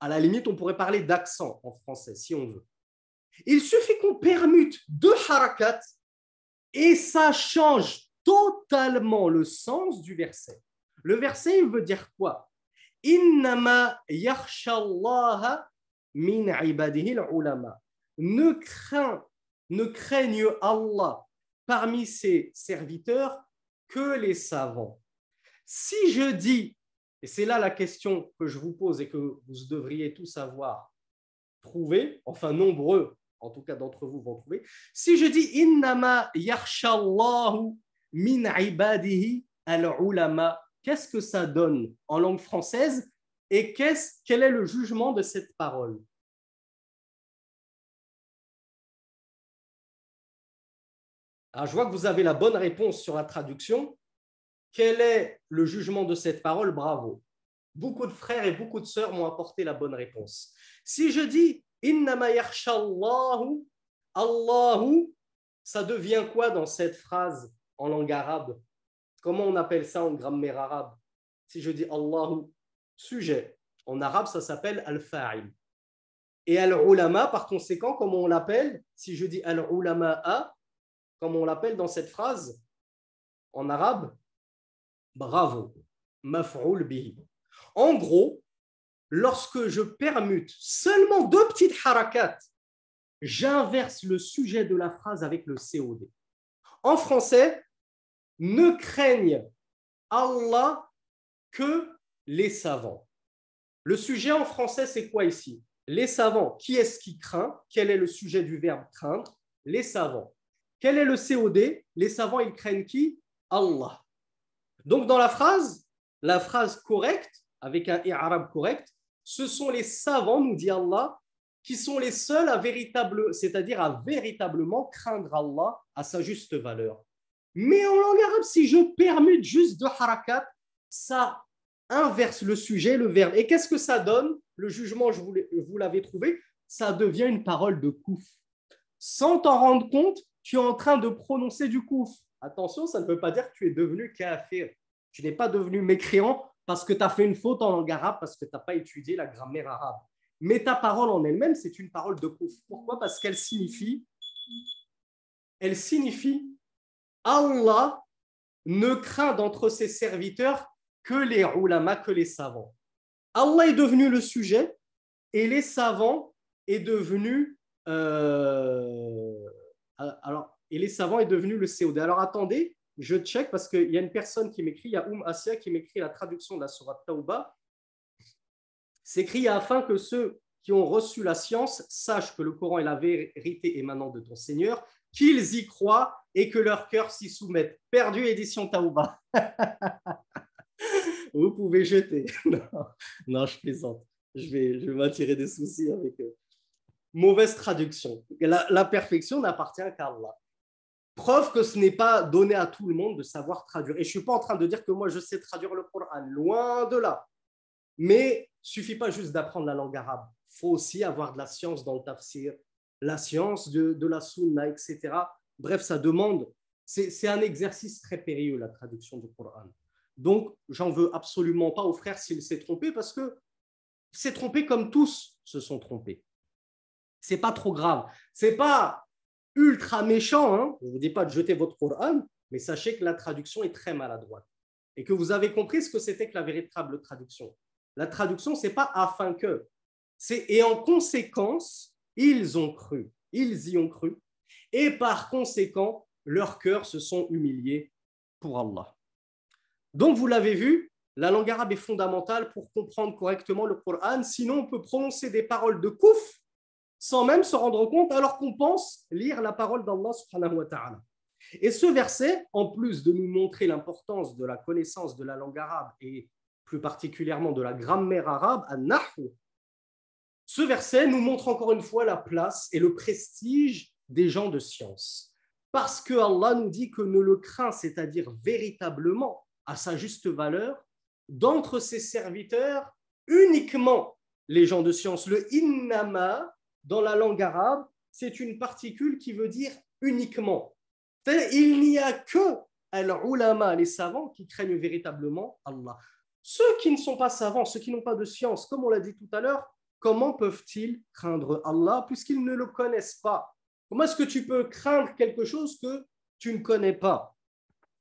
À la limite, on pourrait parler d'accent en français, si on veut. Il suffit qu'on permute deux harakat et ça change totalement le sens du verset. Le verset, il veut dire quoi Innama min ulama. Ne crains ne craigne Allah parmi ses serviteurs que les savants. Si je dis, et c'est là la question que je vous pose et que vous devriez tous savoir, trouver, enfin nombreux, en tout cas d'entre vous vont trouver, si je dis Innama yarshallahu min al Qu'est-ce que ça donne en langue française et quel est le jugement de cette parole je vois que vous avez la bonne réponse sur la traduction. Quel est le jugement de cette parole Bravo. Beaucoup de frères et beaucoup de sœurs m'ont apporté la bonne réponse. Si je dis Allahu, ça devient quoi dans cette phrase en langue arabe, comment on appelle ça en grammaire arabe Si je dis Allah sujet, en arabe, ça s'appelle al-fa'il. Et al-ulama, par conséquent, comment on l'appelle Si je dis al a, comment on l'appelle dans cette phrase en arabe Bravo, maf'oul En gros, lorsque je permute seulement deux petites harakats, j'inverse le sujet de la phrase avec le COD. En français, ne craignent Allah que les savants. Le sujet en français, c'est quoi ici Les savants. Qui est-ce qui craint Quel est le sujet du verbe craindre Les savants. Quel est le COD Les savants, ils craignent qui Allah. Donc dans la phrase, la phrase correcte, avec un arabe correct, ce sont les savants, nous dit Allah, qui sont les seuls à véritable, c'est-à-dire à véritablement craindre Allah à sa juste valeur. Mais en langue arabe, si je permute juste de harakat, ça inverse le sujet, le verbe. Et qu'est-ce que ça donne Le jugement, je vous l'avez trouvé, ça devient une parole de couf. Sans t'en rendre compte, tu es en train de prononcer du couf. Attention, ça ne veut pas dire que tu es devenu kafir. Tu n'es pas devenu mécréant parce que tu as fait une faute en langue arabe, parce que tu n'as pas étudié la grammaire arabe. Mais ta parole en elle-même, c'est une parole de couf. Pourquoi Parce qu'elle signifie, elle signifie Allah ne craint d'entre ses serviteurs que les ulama, que les savants. Allah est devenu le sujet et les savants est devenu euh, alors et les savants est devenu le COD. Alors attendez, je check parce qu'il y a une personne qui m'écrit, il y a Oum Asia qui m'écrit la traduction de la Sourate Taouba. C'est afin que ceux qui ont reçu la science sachent que le Coran est la vérité émanant de ton Seigneur, qu'ils y croient et que leur cœur s'y soumette. Perdu édition Taouba. Vous pouvez jeter. Non, je plaisante. Je vais, je vais m'attirer des soucis avec eux. Mauvaise traduction. La, perfection n'appartient qu'à Allah. Preuve que ce n'est pas donné à tout le monde de savoir traduire. Et je ne suis pas en train de dire que moi, je sais traduire le Coran. Loin de là. Mais suffit pas juste d'apprendre la langue arabe. faut aussi avoir de la science dans le tafsir, la science de, de la sunna, etc. Bref, ça demande. C'est un exercice très périlleux, la traduction du Coran. Donc, j'en veux absolument pas au frère s'il s'est trompé parce que s'est trompé comme tous se sont trompés. C'est pas trop grave. C'est pas ultra méchant. Hein. Je ne vous dis pas de jeter votre Coran, mais sachez que la traduction est très maladroite et que vous avez compris ce que c'était que la véritable traduction. La traduction, c'est pas afin que. et en conséquence, ils ont cru, ils y ont cru, et par conséquent, leurs cœurs se sont humiliés pour Allah. Donc vous l'avez vu, la langue arabe est fondamentale pour comprendre correctement le Coran, sinon on peut prononcer des paroles de kouf sans même se rendre compte alors qu'on pense lire la parole d'Allah Et ce verset, en plus de nous montrer l'importance de la connaissance de la langue arabe et plus particulièrement de la grammaire arabe, an ce verset nous montre encore une fois la place et le prestige des gens de science. Parce que Allah nous dit que ne le craint, c'est-à-dire véritablement à sa juste valeur, d'entre ses serviteurs uniquement les gens de science. Le innama dans la langue arabe, c'est une particule qui veut dire uniquement. Il n'y a que al-ulama, les savants, qui craignent véritablement Allah. Ceux qui ne sont pas savants, ceux qui n'ont pas de science, comme on l'a dit tout à l'heure, comment peuvent-ils craindre Allah puisqu'ils ne le connaissent pas Comment est-ce que tu peux craindre quelque chose que tu ne connais pas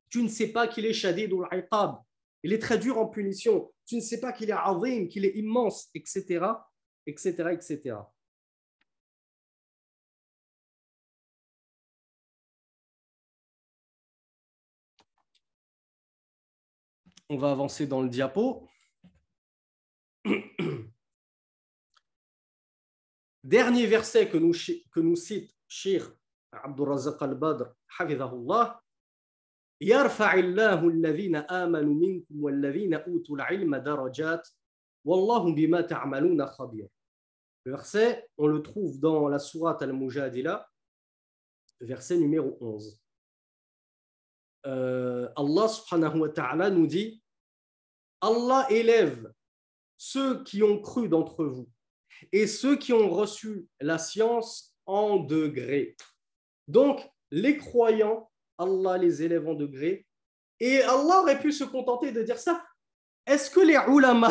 Tu ne sais pas qu'il est shadid ou l'aïqab Il est très dur en punition. Tu ne sais pas qu'il est azim, qu'il est immense, etc. etc., etc. On va avancer dans le diapo. Dernier verset que nous, que nous cite الشيخ عبد الرزاق البدر حفظه الله يرفع الله الذين آمنوا منكم والذين أوتوا العلم درجات والله بما تعملون خبير verset, on le trouve dans la sourate Al-Mujadila, verset numéro 11. Euh, Allah subhanahu wa ta'ala nous dit Allah élève ceux qui ont cru d'entre vous et ceux qui ont reçu la science en degré Donc, les croyants, Allah les élève en degré Et Allah aurait pu se contenter de dire ça. Est-ce que les ulama,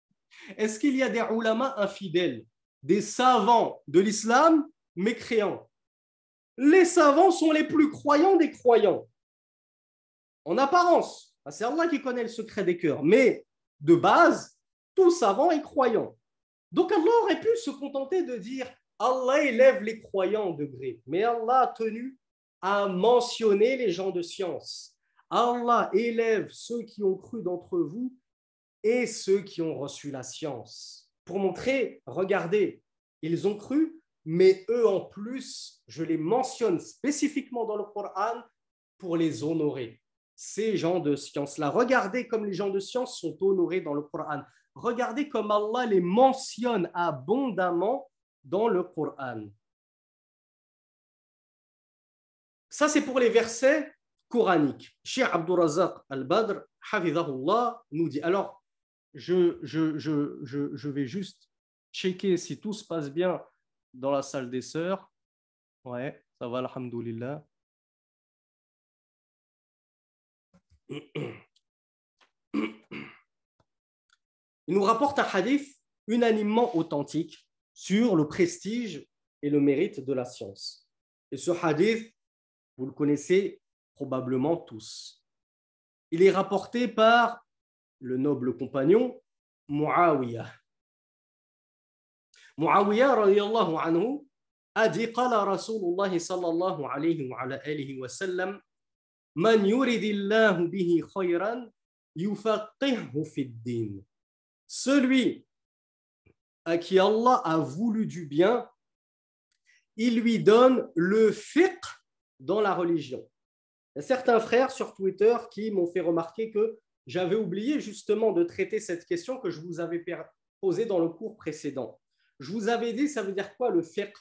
est-ce qu'il y a des ulama infidèles, des savants de l'islam mécréants Les savants sont les plus croyants des croyants. En apparence, ah, c'est Allah qui connaît le secret des cœurs. Mais de base, tout savant est croyant. Donc Allah aurait pu se contenter de dire Allah élève les croyants en degré, mais Allah a tenu à mentionner les gens de science. Allah élève ceux qui ont cru d'entre vous et ceux qui ont reçu la science. Pour montrer, regardez, ils ont cru, mais eux en plus, je les mentionne spécifiquement dans le Coran pour les honorer. Ces gens de science-là, regardez comme les gens de science sont honorés dans le Coran. Regardez comme Allah les mentionne abondamment dans le Coran. Ça, c'est pour les versets coraniques. Cheikh Abdurazak al-Badr, nous dit. Alors, je, je, vais juste checker si tout se passe bien dans la salle des sœurs. Ouais, ça va, Alhamdulillah. Il nous rapporte un hadith unanimement authentique sur le prestige et le mérite de la science. Et ce hadith, vous le connaissez probablement tous. Il est rapporté par le noble compagnon Muawiyah. Muawiyah radiallahu anhu a dit Qala Rasulullah sallallahu alayhi wa 'alayhi wa sallam Man yuridillahu bihi khayran yufaqihu fid din. Celui à qui Allah a voulu du bien, il lui donne le fiqh dans la religion. Il y a certains frères sur Twitter qui m'ont fait remarquer que j'avais oublié justement de traiter cette question que je vous avais posée dans le cours précédent. Je vous avais dit, ça veut dire quoi le fiqh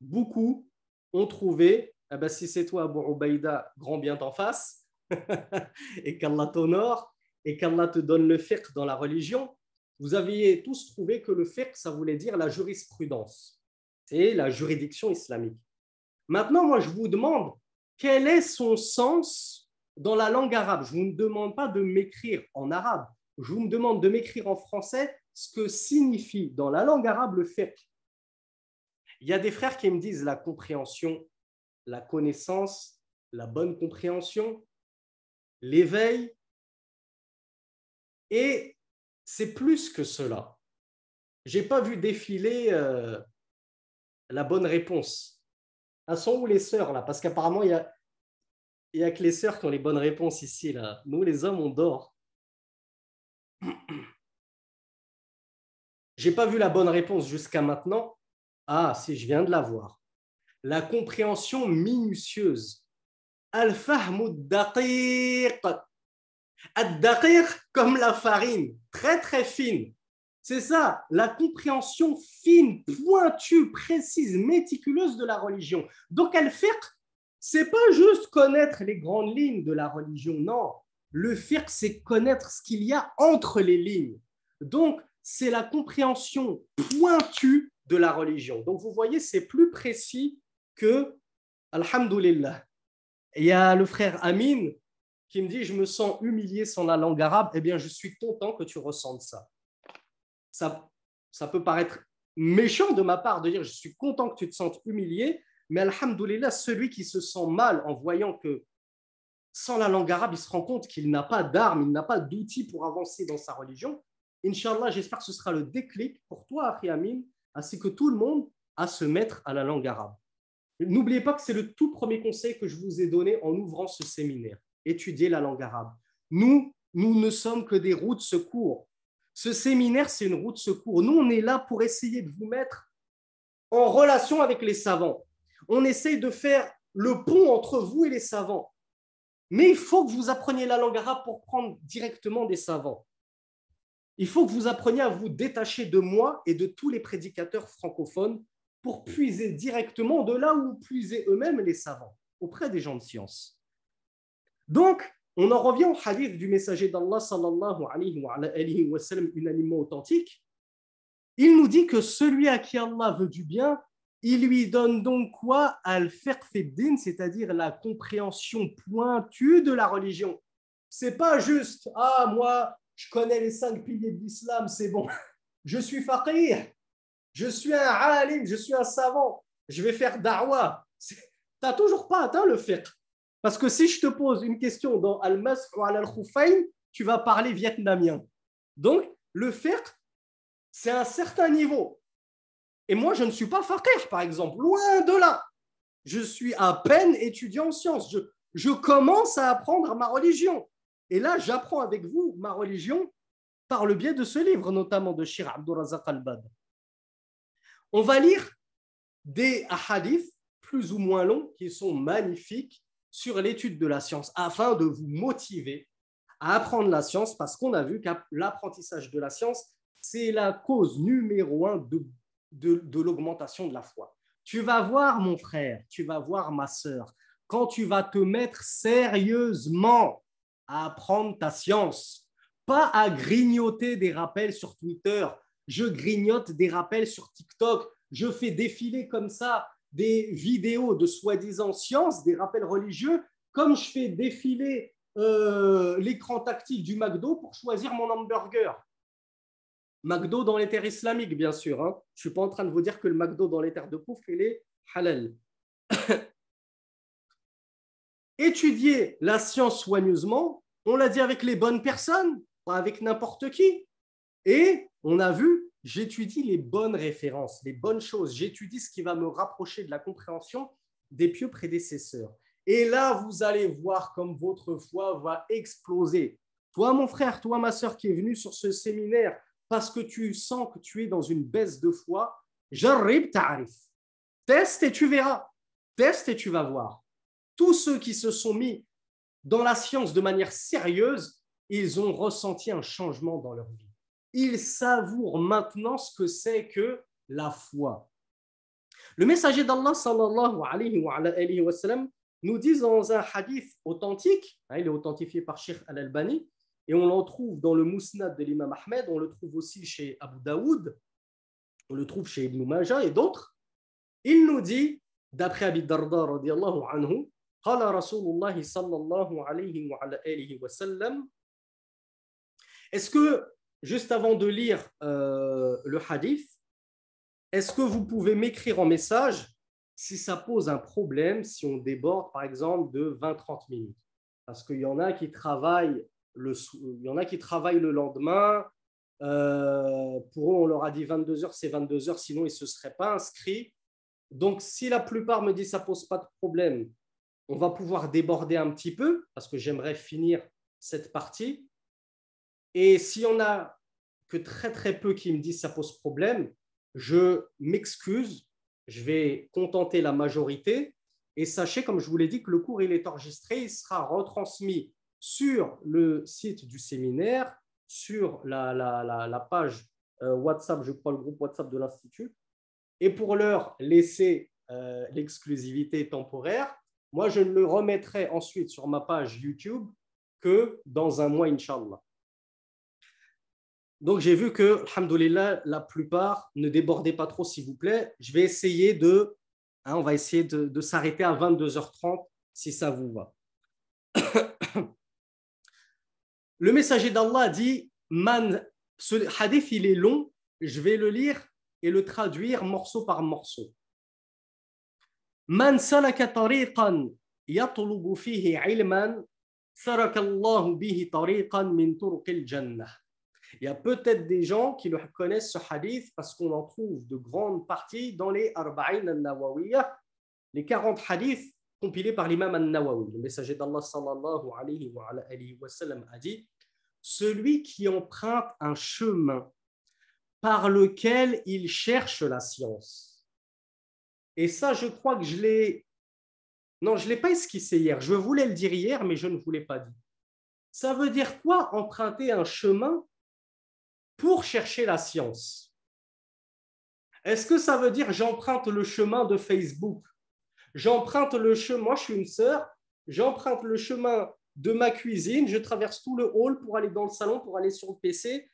Beaucoup ont trouvé, eh ben, si c'est toi Abu Ubaïda, grand bien t'en fasse, et qu'Allah t'honore, et qu'Allah te donne le fiqh dans la religion, vous aviez tous trouvé que le fiqh, ça voulait dire la jurisprudence, c'est la juridiction islamique. Maintenant, moi, je vous demande quel est son sens dans la langue arabe. Je ne vous demande pas de m'écrire en arabe, je vous demande de m'écrire en français ce que signifie dans la langue arabe le fiqh. Il y a des frères qui me disent la compréhension, la connaissance, la bonne compréhension, l'éveil. Et c'est plus que cela. J'ai pas vu défiler euh, la bonne réponse. À ah, son ou les sœurs là Parce qu'apparemment il y a a que les sœurs qui ont les bonnes réponses ici là. Nous les hommes on dort. J'ai pas vu la bonne réponse jusqu'à maintenant. Ah, si je viens de la voir. La compréhension minutieuse. al ad comme la farine, très très fine. C'est ça, la compréhension fine, pointue, précise, méticuleuse de la religion. Donc, Al-Fiqh, c'est pas juste connaître les grandes lignes de la religion, non. Le Fiqh, c'est connaître ce qu'il y a entre les lignes. Donc, c'est la compréhension pointue de la religion. Donc, vous voyez, c'est plus précis que Alhamdulillah. Il y a le frère Amin qui me dit je me sens humilié sans la langue arabe, eh bien je suis content que tu ressentes ça. Ça, ça peut paraître méchant de ma part de dire je suis content que tu te sentes humilié, mais alhamdoulilah, celui qui se sent mal en voyant que sans la langue arabe, il se rend compte qu'il n'a pas d'armes, il n'a pas d'outils pour avancer dans sa religion. Inch'Allah, j'espère que ce sera le déclic pour toi, Akhi ainsi que tout le monde, à se mettre à la langue arabe. N'oubliez pas que c'est le tout premier conseil que je vous ai donné en ouvrant ce séminaire étudier la langue arabe. Nous, nous ne sommes que des routes secours. Ce séminaire, c'est une route de secours. Nous, on est là pour essayer de vous mettre en relation avec les savants. On essaye de faire le pont entre vous et les savants. Mais il faut que vous appreniez la langue arabe pour prendre directement des savants. Il faut que vous appreniez à vous détacher de moi et de tous les prédicateurs francophones pour puiser directement de là où puisaient eux-mêmes les savants, auprès des gens de science. Donc, on en revient au hadith du messager d'Allah sallallahu alayhi wa, authentique. Il nous dit que celui à qui Allah veut du bien, il lui donne donc quoi Al-Ferfibdin, c'est-à-dire la compréhension pointue de la religion. C'est pas juste Ah, moi, je connais les cinq piliers de l'islam, c'est bon. Je suis faqir. je suis un alim, je suis un savant, je vais faire darwa. n'as toujours pas atteint le fiqh. Parce que si je te pose une question dans al masr ou al khufayn tu vas parler vietnamien. Donc, le fiqh, c'est un certain niveau. Et moi, je ne suis pas faqih, par exemple, loin de là. Je suis à peine étudiant en sciences. Je, commence à apprendre ma religion. Et là, j'apprends avec vous ma religion par le biais de ce livre, notamment de Shir Abdurrazak al-Bad. On va lire des hadiths plus ou moins longs qui sont magnifiques sur l'étude de la science afin de vous motiver à apprendre la science parce qu'on a vu que l'apprentissage de la science, c'est la cause numéro un de, l'augmentation de la foi. Tu vas voir mon frère, tu vas voir ma sœur, quand tu vas te mettre sérieusement à apprendre ta science, pas à grignoter des rappels sur Twitter, je grignote des rappels sur TikTok, je fais défiler comme ça des vidéos de soi-disant sciences des rappels religieux, comme je fais défiler euh, l'écran tactile du McDo pour choisir mon hamburger. McDo dans les terres islamiques, bien sûr. Hein. Je ne suis pas en train de vous dire que le McDo dans les terres de pouf, il est halal. Étudier la science soigneusement, on l'a dit avec les bonnes personnes, pas avec n'importe qui. Et on a vu j'étudie les bonnes références, les bonnes choses, j'étudie ce qui va me rapprocher de la compréhension des pieux prédécesseurs. Et là, vous allez voir comme votre foi va exploser. Toi, mon frère, toi, ma soeur, qui est venue sur ce séminaire parce que tu sens que tu es dans une baisse de foi, j'arrive tarif. Teste et tu verras. Teste et tu vas voir. Tous ceux qui se sont mis dans la science de manière sérieuse, ils ont ressenti un changement dans leur vie il savoure maintenant ce que c'est que la foi. Le messager d'Allah sallallahu alayhi wa, nous dit dans un hadith authentique, hein, il est authentifié par Sheikh Al-Albani, et on l'en trouve dans le Mousnad de l'imam Ahmed, on le trouve aussi chez Abu Daoud, on le trouve chez Ibn Majah et d'autres. Il nous dit, d'après Abi Darda radiallahu anhu, Qala Rasulullah sallallahu wa, wa Est-ce que juste avant de lire euh, le hadith, est-ce que vous pouvez m'écrire en message si ça pose un problème, si on déborde par exemple de 20-30 minutes Parce qu'il y en a qui travaillent le, il y en a qui travaillent le lendemain. Euh, pour eux, on leur a dit 22h, c'est 22 heures, sinon ils ne se seraient pas inscrits. Donc, si la plupart me disent ça pose pas de problème, on va pouvoir déborder un petit peu, parce que j'aimerais finir cette partie. Et s'il y en a que très très peu qui me disent ça pose problème, je m'excuse, je vais contenter la majorité. Et sachez, comme je vous l'ai dit, que le cours il est enregistré, il sera retransmis sur le site du séminaire, sur la, page euh, WhatsApp, je crois le groupe WhatsApp de l'Institut. Et pour l'heure, laisser euh, l'exclusivité temporaire. Moi, je ne le remettrai ensuite sur ma page YouTube que dans un mois, Inch'Allah. Donc j'ai vu que, alhamdoulilah, la plupart ne débordaient pas trop, s'il vous plaît. Je vais essayer de, hein, on va essayer de, s'arrêter à 22h30 si ça vous va. le messager d'Allah dit, man, ce hadith il est long, je vais le lire et le traduire morceau par morceau. Man salaka tariqan fihi ilman, saraka bihi tariqan min jannah. Il y a peut-être des gens qui le connaissent ce hadith parce qu'on en trouve de grandes parties dans les les 40 hadiths compilés par l'imam al-Nawawi. Le messager d'Allah sallallahu alayhi wa, alayhi sallam a dit Celui qui emprunte un chemin par lequel il cherche la science. Et ça, je crois que je l'ai. Non, je ne l'ai pas esquissé hier. Je voulais le dire hier, mais je ne vous l'ai pas dit. Ça veut dire quoi emprunter un chemin pour chercher la science. Est-ce que ça veut dire j'emprunte le chemin de Facebook J'emprunte le chemin, moi je suis une sœur, j'emprunte le chemin de ma cuisine, je traverse tout le hall pour aller dans le salon, pour aller sur le PC,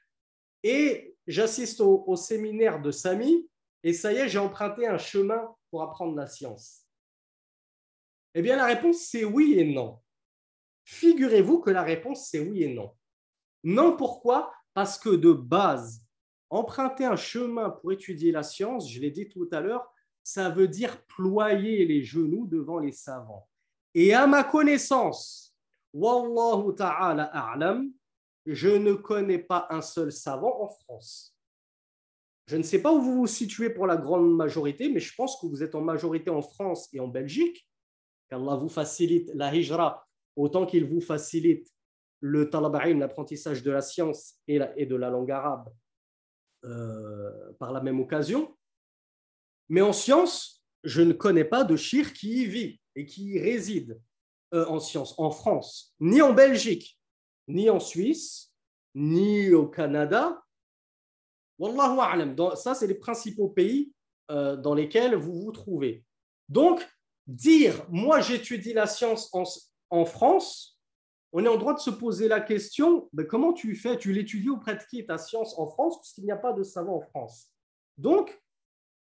et j'assiste au, séminaire de Samy, et ça y est, j'ai emprunté un chemin pour apprendre la science. Eh bien, la réponse, c'est oui et non. Figurez-vous que la réponse, c'est oui et non. Non, pourquoi parce que de base, emprunter un chemin pour étudier la science, je l'ai dit tout à l'heure, ça veut dire ployer les genoux devant les savants. Et à ma connaissance, Wallahu ta'ala a'lam, je ne connais pas un seul savant en France. Je ne sais pas où vous vous situez pour la grande majorité, mais je pense que vous êtes en majorité en France et en Belgique. Qu'Allah vous facilite la hijra autant qu'il vous facilite le talabarim, l'apprentissage de la science et, de la langue arabe euh, par la même occasion. Mais en science, je ne connais pas de shir qui y vit et qui y réside euh, en science, en France, ni en Belgique, ni en Suisse, ni au Canada. Wallahu a'lam. Ça, c'est les principaux pays euh, dans lesquels vous vous trouvez. Donc, dire, moi j'étudie la science en, en France, on est en droit de se poser la question ben, comment tu fais Tu l'étudies auprès de qui ta science en France Puisqu'il n'y a pas de savants en France. Donc,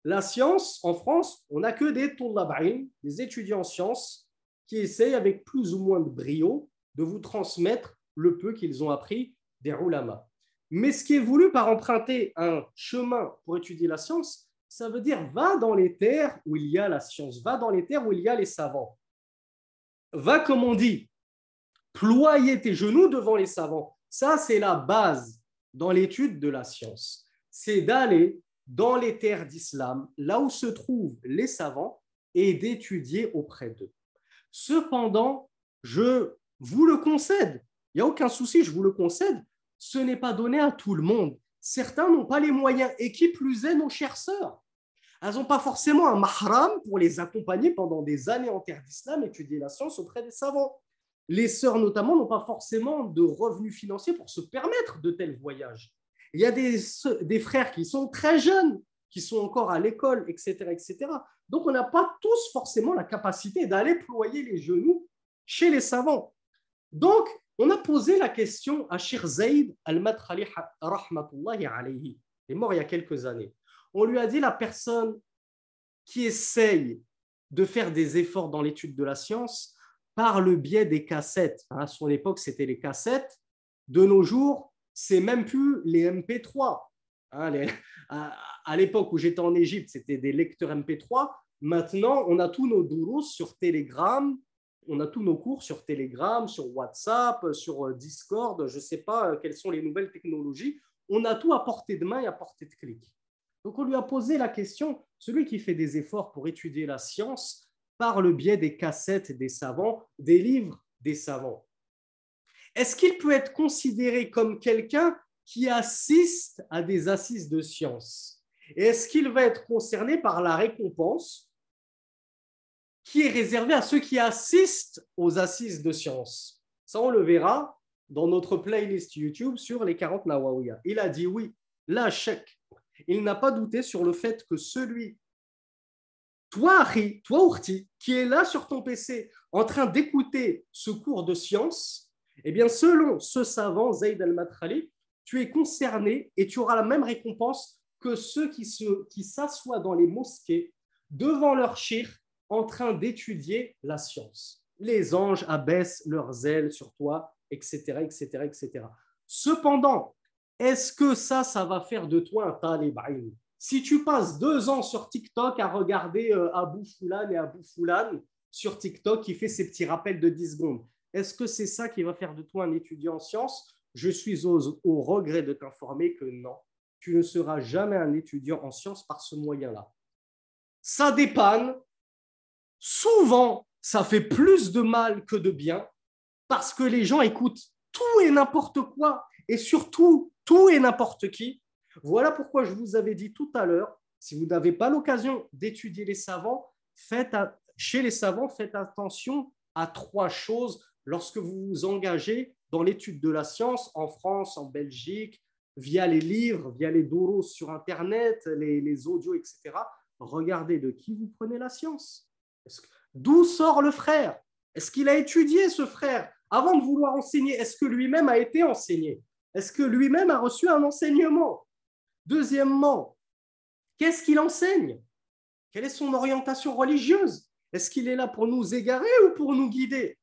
la science en France, on n'a que des tullabarim, des étudiants en sciences, qui essayent avec plus ou moins de brio de vous transmettre le peu qu'ils ont appris des roulamas. Mais ce qui est voulu par emprunter un chemin pour étudier la science, ça veut dire va dans les terres où il y a la science, va dans les terres où il y a les savants. Va, comme on dit, ployer tes genoux devant les savants. Ça, c'est la base dans l'étude de la science. C'est d'aller dans les terres d'islam, là où se trouvent les savants, et d'étudier auprès d'eux. Cependant, je vous le concède, il n'y a aucun souci, je vous le concède, ce n'est pas donné à tout le monde. Certains n'ont pas les moyens, et qui plus est, nos chères sœurs. Elles n'ont pas forcément un mahram pour les accompagner pendant des années en terre d'islam, étudier la science auprès des savants. Les sœurs, notamment, n'ont pas forcément de revenus financiers pour se permettre de tels voyages. Il y a des, frères qui sont très jeunes, qui sont encore à l'école, etc., etc. Donc, on n'a pas tous forcément la capacité d'aller ployer les genoux chez les savants. Donc, on a posé la question à Shir Zaid al-Matrali rahmatullahi alayhi. Il est mort il y a quelques années. On lui a dit la personne qui essaye de faire des efforts dans l'étude de la science par le biais des cassettes. À hein, son époque, c'était les cassettes. De nos jours, c'est même plus les MP3. Hein, à l'époque où j'étais en Égypte, c'était des lecteurs MP3. Maintenant, on a tous nos doulos sur Telegram, on a tous nos cours sur Telegram, sur WhatsApp, sur euh, Discord, je ne sais pas euh, quelles sont les nouvelles technologies. On a tout à portée de main et à portée de clic. Donc on lui a posé la question, celui qui fait des efforts pour étudier la science, par le biais des cassettes des savants, des livres des savants. Est-ce qu'il peut être considéré comme quelqu'un qui assiste à des assises de science est-ce qu'il va être concerné par la récompense qui est réservée à ceux qui assistent aux assises de science Ça, on le verra dans notre playlist YouTube sur les 40 Nawawiya. Il a dit oui, là, Il n'a pas douté sur le fait que celui toi, Harry, toi, Urti, qui est là sur ton PC en train d'écouter ce cours de science, eh bien, selon ce savant, Zayd al-Matrali, tu es concerné et tu auras la même récompense que ceux qui, s'assoient dans les mosquées devant leur chir, en train d'étudier la science. Les anges abaissent leurs ailes sur toi, etc., etc., etc. Cependant, est-ce que ça, ça va faire de toi un taliban si tu passes deux ans sur TikTok à regarder euh, Abou et Abou Foulane sur TikTok qui fait ses petits rappels de 10 secondes, est-ce que c'est ça qui va faire de toi un étudiant en sciences Je suis au, au regret de t'informer que non, tu ne seras jamais un étudiant en sciences par ce moyen-là. Ça dépanne. Souvent, ça fait plus de mal que de bien parce que les gens écoutent tout et n'importe quoi et surtout tout et n'importe qui voilà pourquoi je vous avais dit tout à l'heure, si vous n'avez pas l'occasion d'étudier les savants, faites chez les savants, faites attention à trois choses lorsque vous vous engagez dans l'étude de la science en France, en Belgique, via les livres, via les duros sur Internet, les, les audios, etc. Regardez de qui vous prenez la science. D'où sort le frère Est-ce qu'il a étudié ce frère avant de vouloir enseigner Est-ce que lui-même a été enseigné Est-ce que lui-même a reçu un enseignement Deuxièmement, qu'est-ce qu'il enseigne Quelle est son orientation religieuse Est-ce qu'il est là pour nous égarer ou pour nous guider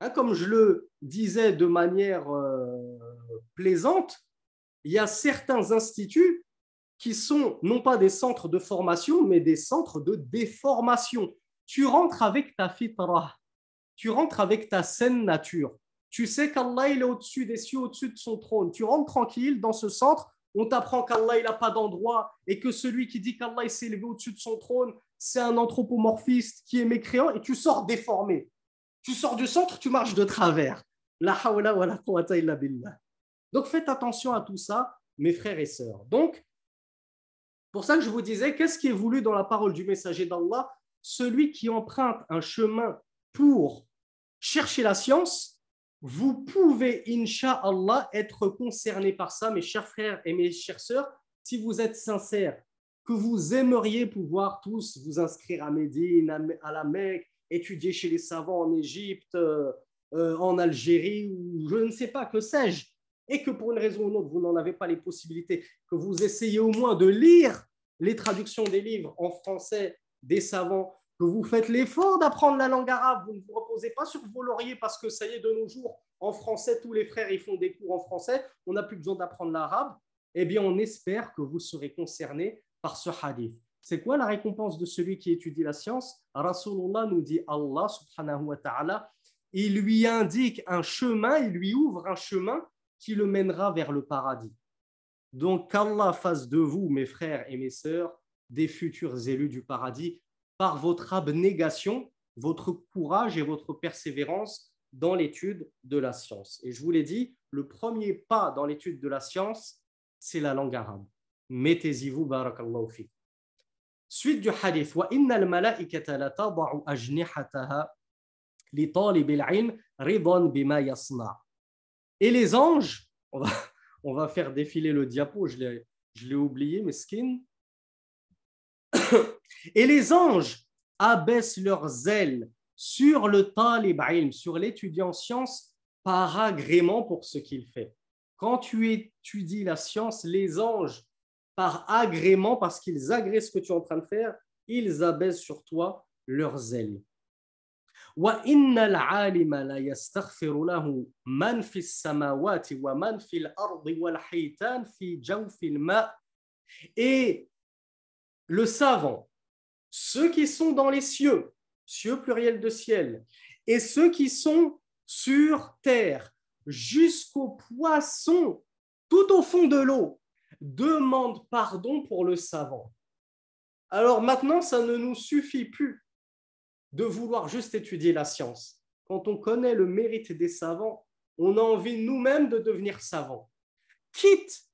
hein, Comme je le disais de manière euh, plaisante, il y a certains instituts qui sont non pas des centres de formation, mais des centres de déformation. Tu rentres avec ta fitra, tu rentres avec ta saine nature. Tu sais qu'Allah, est au-dessus des cieux, au-dessus de son trône. Tu rentres tranquille dans ce centre on t'apprend qu'Allah il n'a pas d'endroit et que celui qui dit qu'Allah s'est élevé au-dessus de son trône, c'est un anthropomorphiste qui est mécréant et tu sors déformé. Tu sors du centre, tu marches de travers. La hawla wa la illa billah. Donc faites attention à tout ça, mes frères et sœurs. Donc, pour ça que je vous disais, qu'est-ce qui est voulu dans la parole du messager d'Allah Celui qui emprunte un chemin pour chercher la science, vous pouvez, Inch'Allah, être concerné par ça, mes chers frères et mes chères sœurs, si vous êtes sincères, que vous aimeriez pouvoir tous vous inscrire à Médine, à la Mecque, étudier chez les savants en Égypte, euh, euh, en Algérie, ou je ne sais pas, que sais-je, et que pour une raison ou une autre, vous n'en avez pas les possibilités, que vous essayez au moins de lire les traductions des livres en français des savants que vous faites l'effort d'apprendre la langue arabe. Vous ne vous reposez pas sur vos lauriers parce que ça y est, de nos jours, en français, tous les frères, ils font des cours en français. On n'a plus besoin d'apprendre l'arabe. Eh bien, on espère que vous serez concernés par ce hadith. C'est quoi la récompense de celui qui étudie la science Rasulullah nous dit Allah subhanahu wa ta'ala, il lui indique un chemin, il lui ouvre un chemin qui le mènera vers le paradis. Donc qu'Allah fasse de vous, mes frères et mes sœurs, des futurs élus du paradis par votre abnégation, votre courage et votre persévérance dans l'étude de la science. Et je vous l'ai dit, le premier pas dans l'étude de la science, c'est la langue arabe. Mettez-y-vous, barakallahu fi. Suite du hadith, wa innal malaikata ajnihataha li ilm ridan bima yasna. Et les anges, on va, faire défiler le diapo, je l'ai oublié, mes skin. Et les anges abaissent leurs ailes sur le talib ilm, sur l'étudiant science, par agrément pour ce qu'il fait. Quand tu étudies la science, les anges, par agrément, parce qu'ils agréent ce que tu es en train de faire, ils abaissent sur toi leurs ailes. Et le savant, ceux qui sont dans les cieux, cieux pluriel de ciel, et ceux qui sont sur terre, jusqu'aux poissons tout au fond de l'eau, demandent pardon pour le savant. Alors maintenant, ça ne nous suffit plus de vouloir juste étudier la science. Quand on connaît le mérite des savants, on a envie nous-mêmes de devenir savants, quitte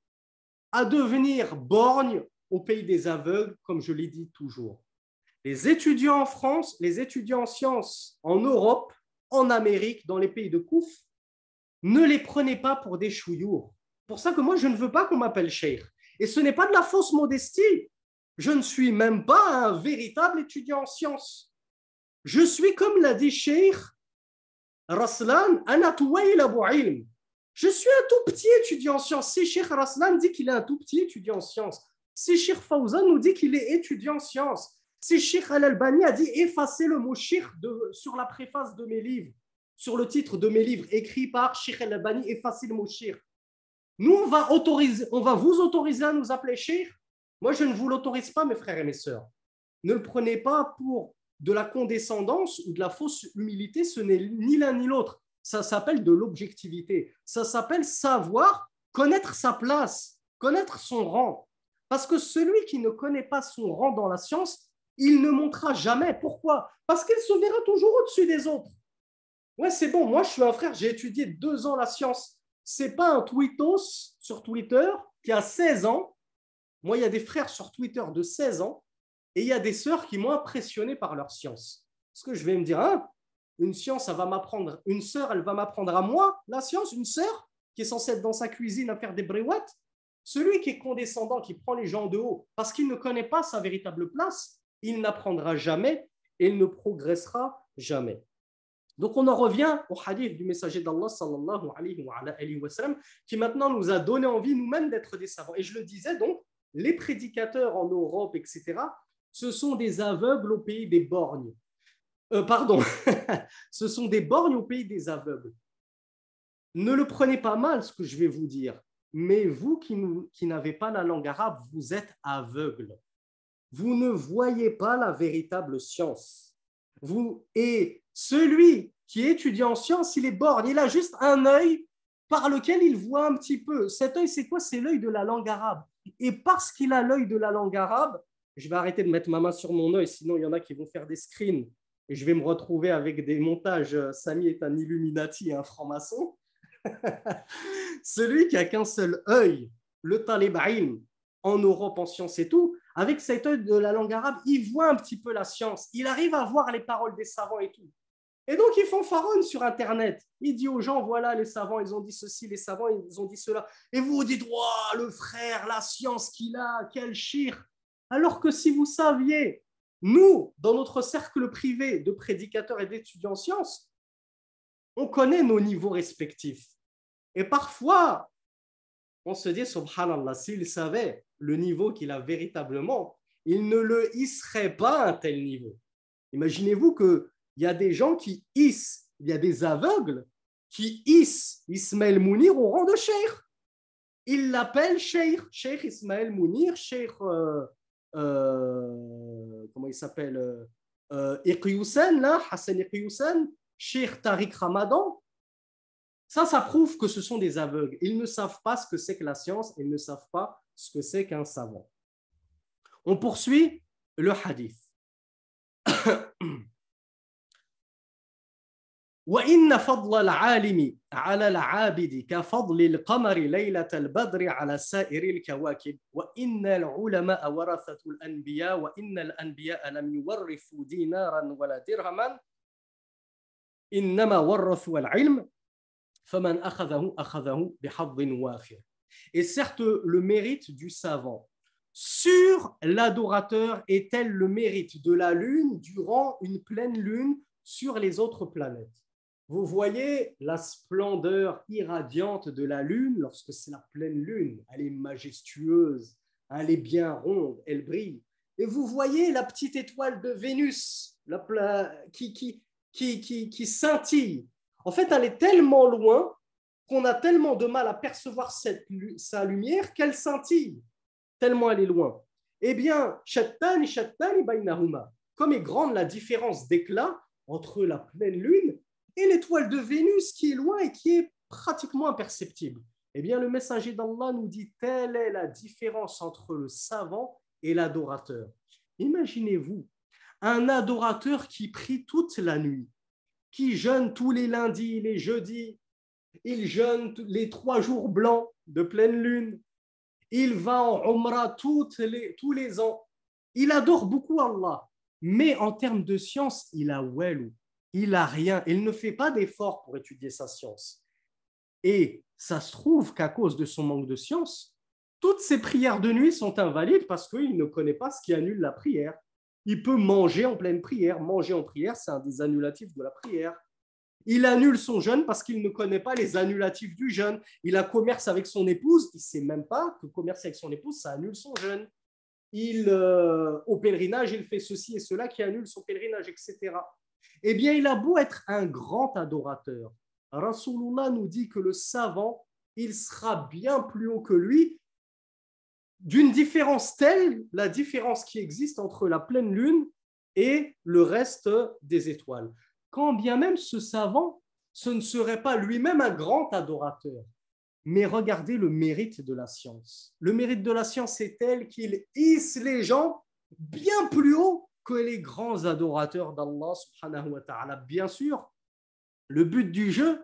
à devenir borgne au pays des aveugles, comme je l'ai dit toujours. Les étudiants en France, les étudiants en sciences en Europe, en Amérique, dans les pays de Kouf, ne les prenez pas pour des chouillours. Pour ça que moi, je ne veux pas qu'on m'appelle cheikh. Et ce n'est pas de la fausse modestie. Je ne suis même pas un véritable étudiant en sciences. Je suis, comme l'a dit cheikh Raslan, je suis un tout petit étudiant en sciences. Si cheikh Raslan dit qu'il est un tout petit étudiant en sciences, si Chir nous dit qu'il est étudiant en sciences, si Al-Albani a dit effacer le mot Chir sur la préface de mes livres, sur le titre de mes livres écrits par Chir Al-Albani, effacer le mot Chir. Nous, on va, vous autoriser à nous appeler Chir Moi, je ne vous l'autorise pas, mes frères et mes sœurs. Ne le prenez pas pour de la condescendance ou de la fausse humilité, ce n'est ni l'un ni l'autre. Ça s'appelle de l'objectivité. Ça s'appelle savoir connaître sa place, connaître son rang. Parce que celui qui ne connaît pas son rang dans la science, il ne montera jamais. Pourquoi Parce qu'il se verra toujours au-dessus des autres. Ouais, c'est bon, moi je suis un frère, j'ai étudié deux ans la science. C'est pas un tweetos sur Twitter qui a 16 ans. Moi, il y a des frères sur Twitter de 16 ans et il y a des sœurs qui m'ont impressionné par leur science. Parce que je vais me dire, hein, une science, ça va m'apprendre, une sœur, elle va m'apprendre à moi la science, une sœur qui est censée être dans sa cuisine à faire des brouettes celui qui est condescendant, qui prend les gens de haut, parce qu'il ne connaît pas sa véritable place, il n'apprendra jamais et il ne progressera jamais. Donc on en revient au hadith du messager d'Allah sallallahu alayhi wa, qui maintenant nous a donné envie nous-mêmes d'être des savants. Et je le disais donc, les prédicateurs en Europe, etc., ce sont des aveugles au pays des borgnes. Euh, pardon, ce sont des borgnes au pays des aveugles. Ne le prenez pas mal ce que je vais vous dire mais vous qui, n'avez pas la langue arabe, vous êtes aveugle. Vous ne voyez pas la véritable science. Vous, et celui qui étudie en science, il est borgne. Il a juste un œil par lequel il voit un petit peu. Cet œil, c'est quoi C'est l'œil de la langue arabe. Et parce qu'il a l'œil de la langue arabe, je vais arrêter de mettre ma main sur mon œil, sinon il y en a qui vont faire des screens et je vais me retrouver avec des montages. Euh, Samy est un Illuminati un franc-maçon. Celui qui a qu'un seul œil, le Talibaïm, en Europe, en science et tout, avec cet œil de la langue arabe, il voit un petit peu la science, il arrive à voir les paroles des savants et tout. Et donc, ils font sur Internet. Il dit aux gens, voilà, les savants, ils ont dit ceci, les savants, ils ont dit cela. Et vous, vous dites, le frère, la science qu'il a, quel chir. Alors que si vous saviez, nous, dans notre cercle privé de prédicateurs et d'étudiants en sciences, on connaît nos niveaux respectifs. Et parfois, on se dit, subhanallah, s'il savait le niveau qu'il a véritablement, il ne le hisserait pas à un tel niveau. Imaginez-vous qu'il y a des gens qui hissent, il y a des aveugles qui hissent Ismaël Mounir au rang de cheikh. Il l'appelle cheikh, cheikh Ismaël Mounir, cheikh, euh, euh, comment il s'appelle, euh, euh là, Hassan Iqiyoussen, cheikh Tariq Ramadan, ça, ça prouve que ce sont des aveugles. Ils ne savent pas ce que c'est que la science, ils ne savent pas ce que c'est qu'un savant. On poursuit le hadith. وإن فضل العالم على العابد كفضل القمر ليلة البدر على سائر الكواكب وإن العلماء ورثة الأنبياء وإن الأنبياء لم يورثوا دينارا ولا درهما إنما ورثوا العلم et certes, le mérite du savant sur l'adorateur est elle le mérite de la lune durant une pleine lune sur les autres planètes. Vous voyez la splendeur irradiante de la lune lorsque c'est la pleine lune. Elle est majestueuse, elle est bien ronde, elle brille. Et vous voyez la petite étoile de Vénus la, qui, qui, qui, qui scintille en fait, elle est tellement loin qu'on a tellement de mal à percevoir sa lumière qu'elle scintille, tellement elle est loin. Eh bien, Chattan et comme est grande la différence d'éclat entre la pleine lune et l'étoile de Vénus qui est loin et qui est pratiquement imperceptible. Eh bien, le messager d'Allah nous dit telle est la différence entre le savant et l'adorateur. Imaginez-vous un adorateur qui prie toute la nuit, qui jeûne tous les lundis, les jeudis, il jeûne les trois jours blancs de pleine lune, il va en Umrah toutes les, tous les ans, il adore beaucoup Allah, mais en termes de science, il a welou, il a rien, il ne fait pas d'effort pour étudier sa science. Et ça se trouve qu'à cause de son manque de science, toutes ses prières de nuit sont invalides parce qu'il ne connaît pas ce qui annule la prière. Il peut manger en pleine prière. Manger en prière, c'est un des annulatifs de la prière. Il annule son jeûne parce qu'il ne connaît pas les annulatifs du jeûne. Il a commerce avec son épouse. Il ne sait même pas que commercer avec son épouse, ça annule son jeûne. Il, euh, au pèlerinage, il fait ceci et cela qui annule son pèlerinage, etc. Eh bien, il a beau être un grand adorateur. Rasulullah nous dit que le savant, il sera bien plus haut que lui d'une différence telle, la différence qui existe entre la pleine lune et le reste des étoiles. Quand bien même ce savant, ce ne serait pas lui-même un grand adorateur, mais regardez le mérite de la science. Le mérite de la science est tel qu'il hisse les gens bien plus haut que les grands adorateurs d'Allah subhanahu wa ta'ala. Bien sûr, le but du jeu,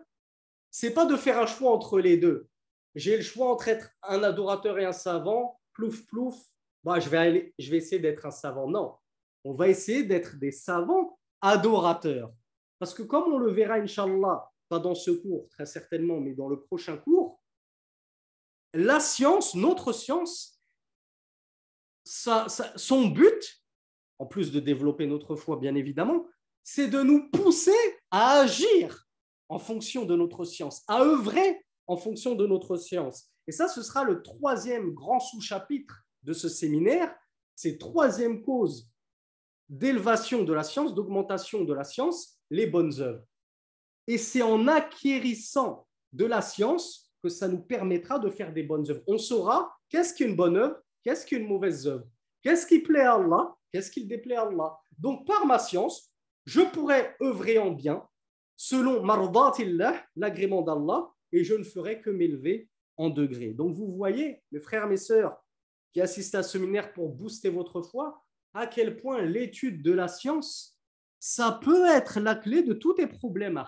c'est pas de faire un choix entre les deux. J'ai le choix entre être un adorateur et un savant, plouf, plouf, bah, je, vais je vais essayer d'être un savant. Non, on va essayer d'être des savants adorateurs. Parce que comme on le verra, Inch'Allah, pas dans ce cours très certainement, mais dans le prochain cours, la science, notre science, son but, en plus de développer notre foi bien évidemment, c'est de nous pousser à agir en fonction de notre science, à œuvrer en fonction de notre science. Et ça, ce sera le troisième grand sous-chapitre de ce séminaire, ces troisième cause d'élevation de la science, d'augmentation de la science, les bonnes œuvres. Et c'est en acquérissant de la science que ça nous permettra de faire des bonnes œuvres. On saura qu'est-ce qu'une bonne œuvre, qu'est-ce qu'une mauvaise œuvre, qu'est-ce qui plaît à Allah, qu'est-ce qui déplaît à Allah. Donc par ma science, je pourrais œuvrer en bien selon l'agrément d'Allah, et je ne ferai que m'élever en degrés. Donc vous voyez, mes frères, mes sœurs, qui assistent à ce séminaire pour booster votre foi, à quel point l'étude de la science, ça peut être la clé de tous tes problèmes,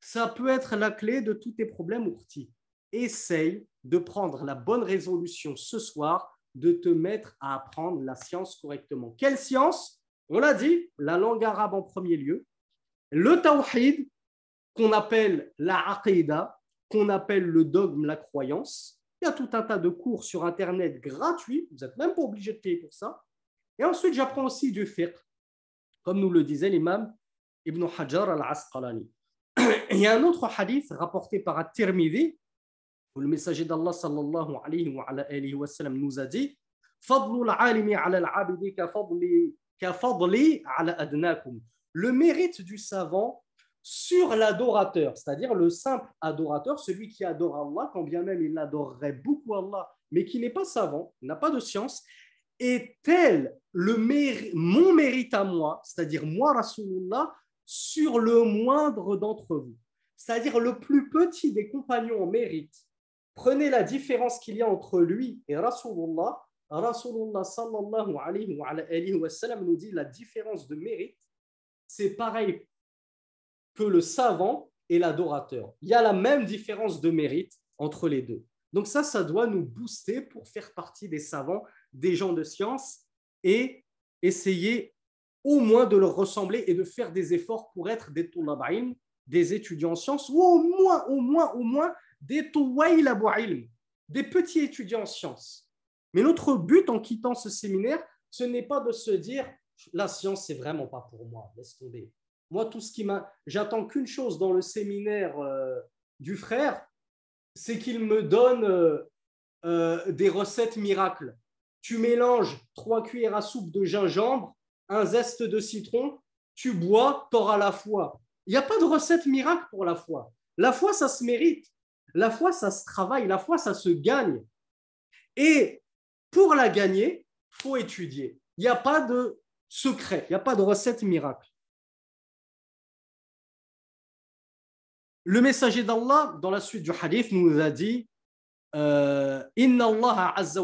Ça peut être la clé de tous tes problèmes, ourtis, Essaye de prendre la bonne résolution ce soir de te mettre à apprendre la science correctement. Quelle science On l'a dit, la langue arabe en premier lieu, le tawhid qu'on appelle la aqidah, qu'on appelle le dogme, la croyance. Il y a tout un tas de cours sur Internet gratuits, vous n'êtes même pas obligé de payer pour ça. Et ensuite, j'apprends aussi du fiqh, comme nous le disait l'imam Ibn Hajar al-Asqalani. Il y a un autre hadith rapporté par At-Tirmidhi, où le messager d'Allah sallallahu alayhi wa sallam nous a dit Le mérite du savant sur l'adorateur, c'est-à-dire le simple adorateur, celui qui adore Allah, quand bien même il adorerait beaucoup Allah, mais qui n'est pas savant, n'a pas de science, est tel le mon mérite à moi, c'est-à-dire moi Rasulullah, sur le moindre d'entre vous, c'est-à-dire le plus petit des compagnons en mérite. Prenez la différence qu'il y a entre lui et Rasulullah. Rasulullah sallallahu alayhi wa, sallam nous dit la différence de mérite, c'est pareil que le savant et l'adorateur. Il y a la même différence de mérite entre les deux. Donc ça, ça doit nous booster pour faire partie des savants, des gens de science et essayer au moins de leur ressembler et de faire des efforts pour être des tulab'im, des étudiants en sciences, ou au moins, au moins, au moins, des ilm, des petits étudiants en sciences. Mais notre but en quittant ce séminaire, ce n'est pas de se dire la science, c'est vraiment pas pour moi, laisse tomber. Moi, tout ce qui m'a. J'attends qu'une chose dans le séminaire euh, du frère, c'est qu'il me donne euh, euh, des recettes miracles. Tu mélanges trois cuillères à soupe de gingembre, un zeste de citron, tu bois, auras la foi. Il n'y a pas de recette miracle pour la foi. La foi, ça se mérite. La foi, ça se travaille. La foi, ça se gagne. Et pour la gagner, faut étudier. Il n'y a pas de secret, il n'y a pas de recette miracle. Le messager d'Allah, dans la suite du hadith, nous a dit euh, al nas al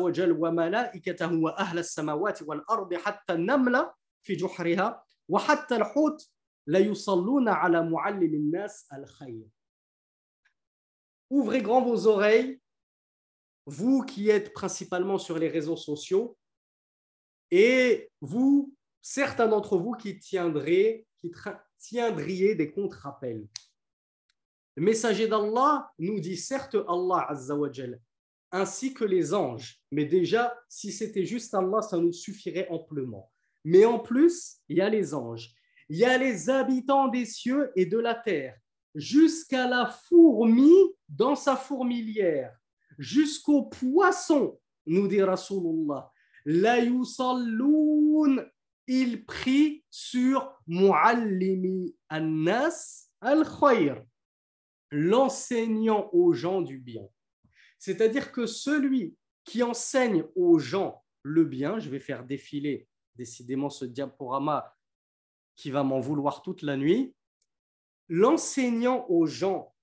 Ouvrez grand vos oreilles, vous qui êtes principalement sur les réseaux sociaux et vous, certains d'entre vous qui tiendrez, qui tiendriez des contre appels le messager d'Allah nous dit certes Allah Azzawajal, ainsi que les anges. Mais déjà, si c'était juste Allah, ça nous suffirait amplement. Mais en plus, il y a les anges. Il y a les habitants des cieux et de la terre, jusqu'à la fourmi dans sa fourmilière, jusqu'au poisson, nous dit Rasulullah. La yusalloun, il prie sur Muallimi Annas al l'enseignant aux gens du bien. C'est-à-dire que celui qui enseigne aux gens le bien, je vais faire défiler décidément ce diaporama qui va m'en vouloir toute la nuit, l'enseignant aux gens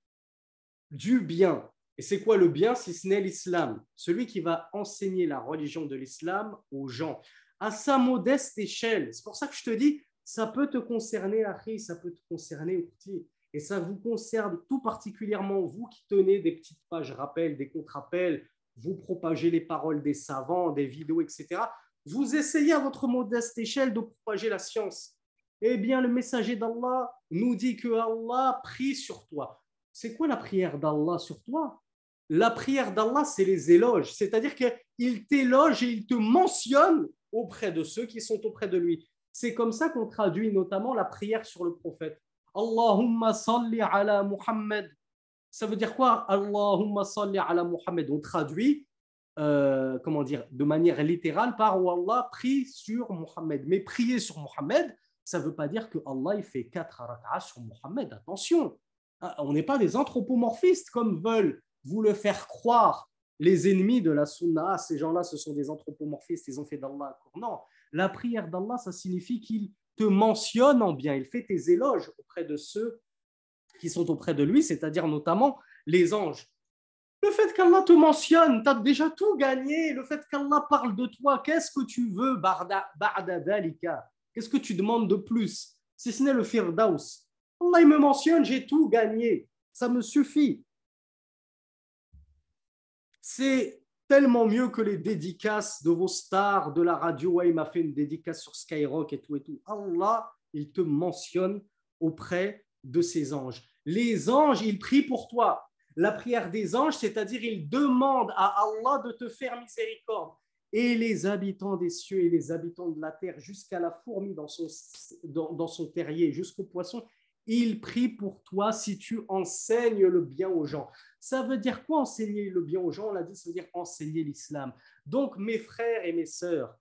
du bien, et c'est quoi le bien si ce n'est l'islam Celui qui va enseigner la religion de l'islam aux gens, à sa modeste échelle. C'est pour ça que je te dis, ça peut te concerner, Harry, ça peut te concerner, petit. Et ça vous concerne tout particulièrement, vous qui tenez des petites pages rappels, des contre appels vous propagez les paroles des savants, des vidéos, etc. Vous essayez à votre modeste échelle de propager la science. Eh bien, le messager d'Allah nous dit que Allah prie sur toi. C'est quoi la prière d'Allah sur toi La prière d'Allah, c'est les éloges. C'est-à-dire qu'il t'éloge et il te mentionne auprès de ceux qui sont auprès de lui. C'est comme ça qu'on traduit notamment la prière sur le prophète. Allahumma salli ala Muhammad. Ça veut dire quoi Allahumma salli ala Muhammad. On traduit, euh, comment dire, de manière littérale par Allah, prie sur Muhammad. Mais prier sur Muhammad, ça ne veut pas dire que Allah il fait quatre rak'ah sur Muhammad. Attention, hein, on n'est pas des anthropomorphistes comme veulent vous le faire croire les ennemis de la sunna. Ah, ces gens-là, ce sont des anthropomorphistes, ils ont fait d'Allah. Non, la prière d'Allah, ça signifie qu'il te mentionne en bien, il fait tes éloges auprès de ceux qui sont auprès de lui, c'est-à-dire notamment les anges. Le fait qu'Allah te mentionne, tu as déjà tout gagné. Le fait qu'Allah parle de toi, qu'est-ce que tu veux, Barda, Qu'est-ce que tu demandes de plus, si ce n'est le firdaus Allah, il me mentionne, j'ai tout gagné. Ça me suffit. C'est tellement mieux que les dédicaces de vos stars de la radio. Ouais, il m'a fait une dédicace sur Skyrock et tout et tout. Allah, il te mentionne auprès de ses anges. Les anges, ils prient pour toi. La prière des anges, c'est-à-dire ils demandent à Allah de te faire miséricorde. Et les habitants des cieux et les habitants de la terre, jusqu'à la fourmi dans son, son terrier, jusqu'au poisson, ils prient pour toi si tu enseignes le bien aux gens. Ça veut dire quoi enseigner le bien aux gens On l'a dit, ça veut dire enseigner l'islam. Donc, mes frères et mes sœurs,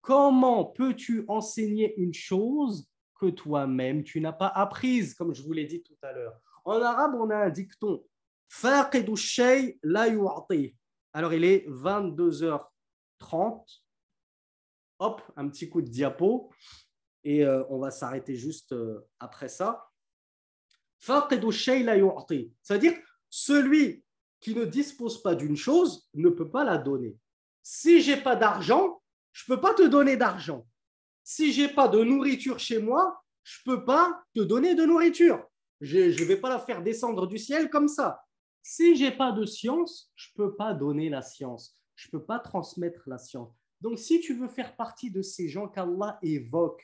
comment peux-tu enseigner une chose que toi-même tu n'as pas apprise, comme je vous l'ai dit tout à l'heure En arabe, on a un dicton. Alors, il est 22h30. Hop, un petit coup de diapo. Et euh, on va s'arrêter juste euh, après ça. Ça veut dire celui qui ne dispose pas d'une chose ne peut pas la donner. Si j'ai pas d'argent, je peux pas te donner d'argent. Si j'ai pas de nourriture chez moi, je peux pas te donner de nourriture. Je ne vais pas la faire descendre du ciel comme ça. Si j'ai pas de science, je peux pas donner la science. Je peux pas transmettre la science. Donc si tu veux faire partie de ces gens qu'Allah évoque,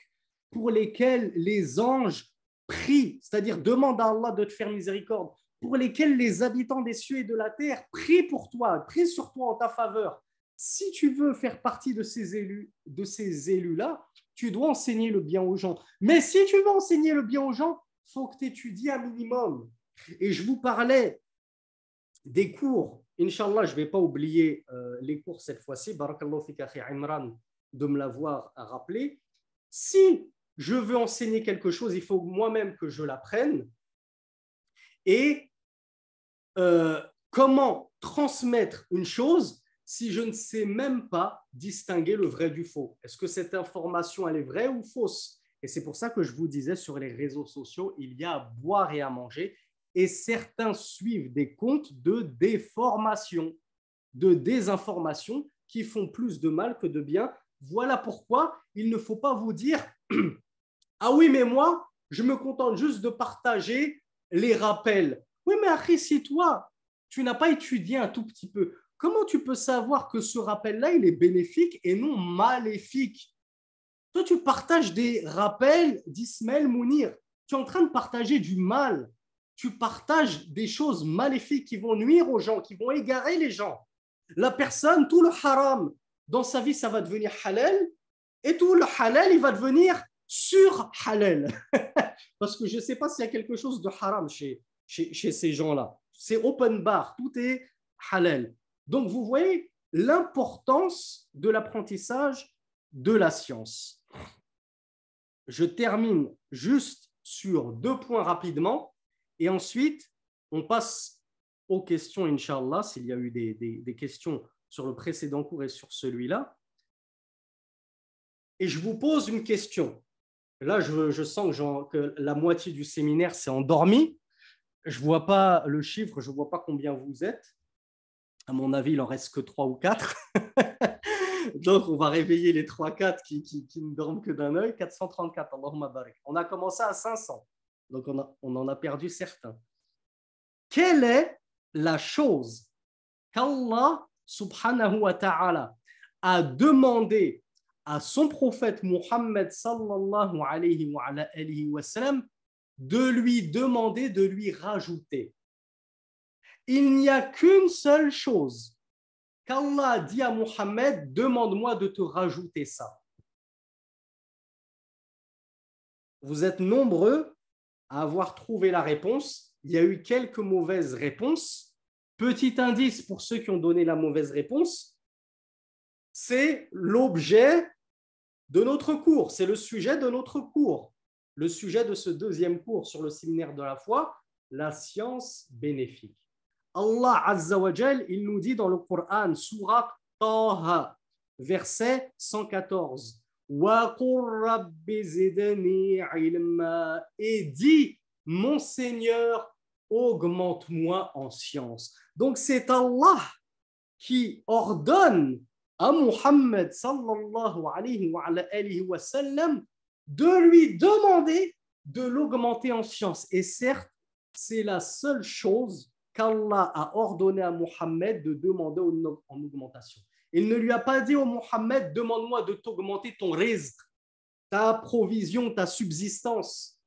pour lesquels les anges prient, c'est-à-dire demandent à Allah de te faire miséricorde, pour lesquels les habitants des cieux et de la terre prient pour toi, prient sur toi en ta faveur. Si tu veux faire partie de ces élus, de ces élus-là, tu dois enseigner le bien aux gens. Mais si tu veux enseigner le bien aux gens, faut que tu étudies un minimum. Et je vous parlais des cours. Inch'Allah, je ne vais pas oublier euh, les cours cette fois-ci. Barakallahu fi Imran de me l'avoir rappelé. Si je veux enseigner quelque chose, il faut moi-même que je l'apprenne. Et euh, comment transmettre une chose si je ne sais même pas distinguer le vrai du faux Est-ce que cette information, elle est vraie ou fausse Et c'est pour ça que je vous disais sur les réseaux sociaux, il y a à boire et à manger. Et certains suivent des comptes de déformation, de désinformation qui font plus de mal que de bien. Voilà pourquoi il ne faut pas vous dire Ah oui, mais moi, je me contente juste de partager les rappels oui, mais après, si toi, tu n'as pas étudié un tout petit peu, comment tu peux savoir que ce rappel-là, il est bénéfique et non maléfique Toi, tu partages des rappels d'Ismaël Mounir. Tu es en train de partager du mal. Tu partages des choses maléfiques qui vont nuire aux gens, qui vont égarer les gens. La personne, tout le haram dans sa vie, ça va devenir halal. Et tout le halal, il va devenir sur halal. Parce que je ne sais pas s'il y a quelque chose de haram chez, chez, ces gens-là. C'est open bar, tout est halal. Donc vous voyez l'importance de l'apprentissage de la science. Je termine juste sur deux points rapidement et ensuite on passe aux questions, Inch'Allah, s'il y a eu des, questions sur le précédent cours et sur celui-là. Et je vous pose une question. Là, je, sens que, que, la moitié du séminaire s'est endormie je ne vois pas le chiffre, je ne vois pas combien vous êtes. À mon avis, il en reste que 3 ou 4. Donc, on va réveiller les 3-4 qui, qui, ne dorment que d'un œil. 434, On a commencé à 500. Donc, on, en a perdu certains. Quelle est la chose qu'Allah subhanahu wa ta'ala a demandé à son prophète Mohammed sallallahu alayhi wa, alayhi wa sallam de lui demander, de lui rajouter. Il n'y a qu'une seule chose qu'Allah a dit à Mohammed, demande-moi de te rajouter ça. Vous êtes nombreux à avoir trouvé la réponse. Il y a eu quelques mauvaises réponses. Petit indice pour ceux qui ont donné la mauvaise réponse, c'est l'objet de notre cours, c'est le sujet de notre cours le sujet de ce deuxième cours sur le séminaire de la foi, la science bénéfique. Allah Azza il nous dit dans le Coran, Surat Taha, verset 114, et dit, mon Seigneur, augmente-moi en science. Donc c'est Allah qui ordonne à Muhammad sallallahu de lui demander de l'augmenter en science. Et certes, c'est la seule chose qu'Allah a ordonné à Mohammed de demander en augmentation. Il ne lui a pas dit au oh, Mohammed, demande-moi de t'augmenter ton risque, ta provision, ta subsistance.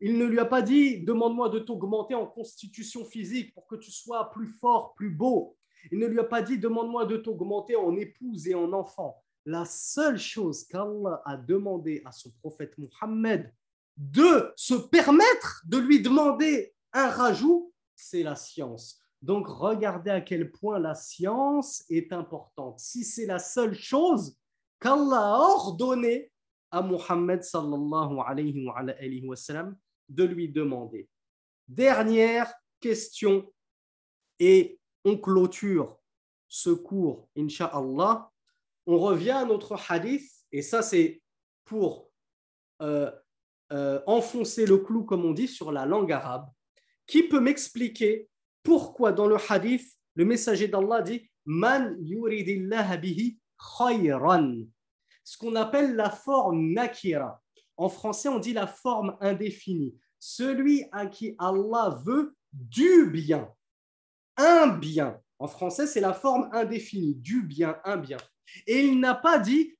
Il ne lui a pas dit, demande-moi de t'augmenter en constitution physique pour que tu sois plus fort, plus beau. Il ne lui a pas dit, demande-moi de t'augmenter en épouse et en enfant la seule chose qu'Allah a demandé à son prophète Mohammed de se permettre de lui demander un rajout, c'est la science. Donc regardez à quel point la science est importante. Si c'est la seule chose qu'Allah a ordonné à Mohammed sallallahu de lui demander. Dernière question et on clôture ce cours, Inch'Allah, on revient à notre hadith, et ça c'est pour euh, euh, enfoncer le clou, comme on dit, sur la langue arabe. Qui peut m'expliquer pourquoi dans le hadith, le messager d'Allah dit Man yuridillah bihi khayran Ce qu'on appelle la forme nakira. En français, on dit la forme indéfinie. Celui à qui Allah veut du bien, un bien. En français, c'est la forme indéfinie, du bien, un bien. Et il n'a pas dit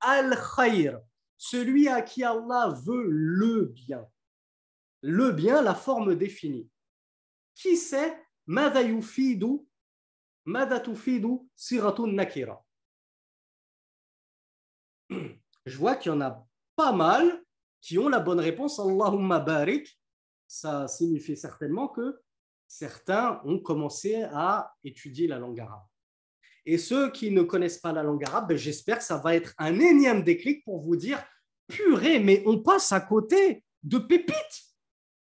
al-khayr, celui à qui Allah veut le bien. Le bien, la forme définie. Qui sait Mada yufidu, siratun nakira. Je vois qu'il y en a pas mal qui ont la bonne réponse. Allahumma barik. Ça signifie certainement que certains ont commencé à étudier la langue arabe. Et ceux qui ne connaissent pas la langue arabe, ben, j'espère que ça va être un énième déclic pour vous dire purée, mais on passe à côté de pépites.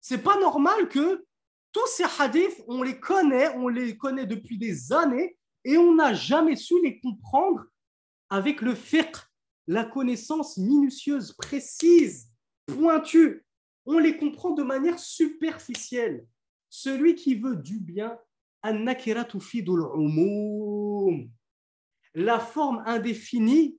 C'est pas normal que tous ces hadiths, on les connaît, on les connaît depuis des années et on n'a jamais su les comprendre avec le fiqh, la connaissance minutieuse, précise, pointue. On les comprend de manière superficielle. Celui qui veut du bien, an-nakiratu tufidul umur la forme indéfinie,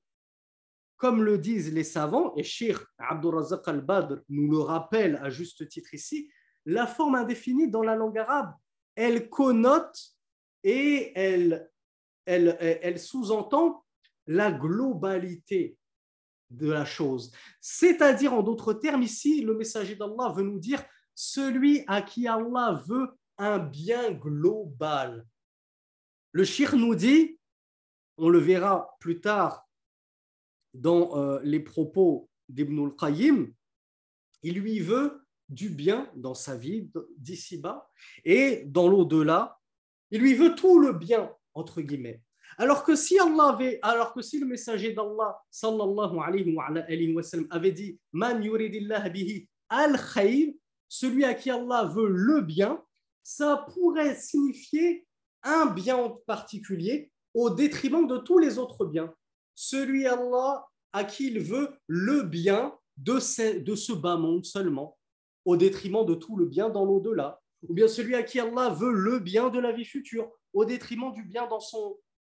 comme le disent les savants, et Shir Abdurrazak al-Badr nous le rappelle à juste titre ici, la forme indéfinie dans la langue arabe, elle connote et elle, elle sous-entend la globalité de la chose. C'est-à-dire, en d'autres termes, ici, le messager d'Allah veut nous dire celui à qui Allah veut un bien global, le shir nous dit, on le verra plus tard dans euh, les propos d'Ibn al-Qayyim, il lui veut du bien dans sa vie d'ici-bas et dans l'au-delà. Il lui veut tout le bien, entre guillemets. Alors que si Allah avait, alors que si le messager d'Allah, sallallahu alayhi wa, sallam, avait dit Man yuridillah al celui à qui Allah veut le bien, ça pourrait signifier un bien en particulier au détriment de tous les autres biens. Celui à qui il veut le bien de ce, bas monde seulement, au détriment de tout le bien dans l'au-delà, ou bien celui à qui Allah veut le bien de la vie future, au détriment du bien dans,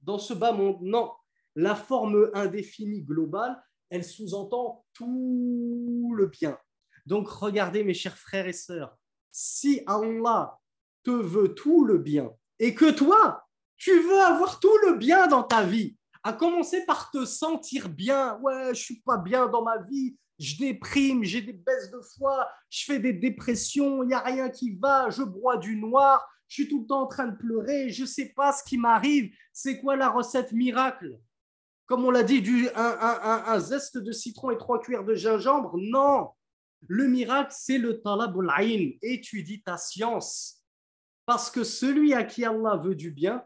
dans ce bas monde. Non, la forme indéfinie globale, elle sous-entend tout le bien. Donc regardez mes chers frères et sœurs, si Allah te veut tout le bien, et que toi, tu veux avoir tout le bien dans ta vie, à commencer par te sentir bien. Ouais, je suis pas bien dans ma vie, je déprime, j'ai des baisses de foi, je fais des dépressions, il n'y a rien qui va, je broie du noir, je suis tout le temps en train de pleurer, je ne sais pas ce qui m'arrive, c'est quoi la recette miracle Comme on l'a dit, du, un, zeste de citron et trois cuillères de gingembre Non Le miracle, c'est le Et ayn, étudie ta science. Parce que celui à qui Allah veut du bien,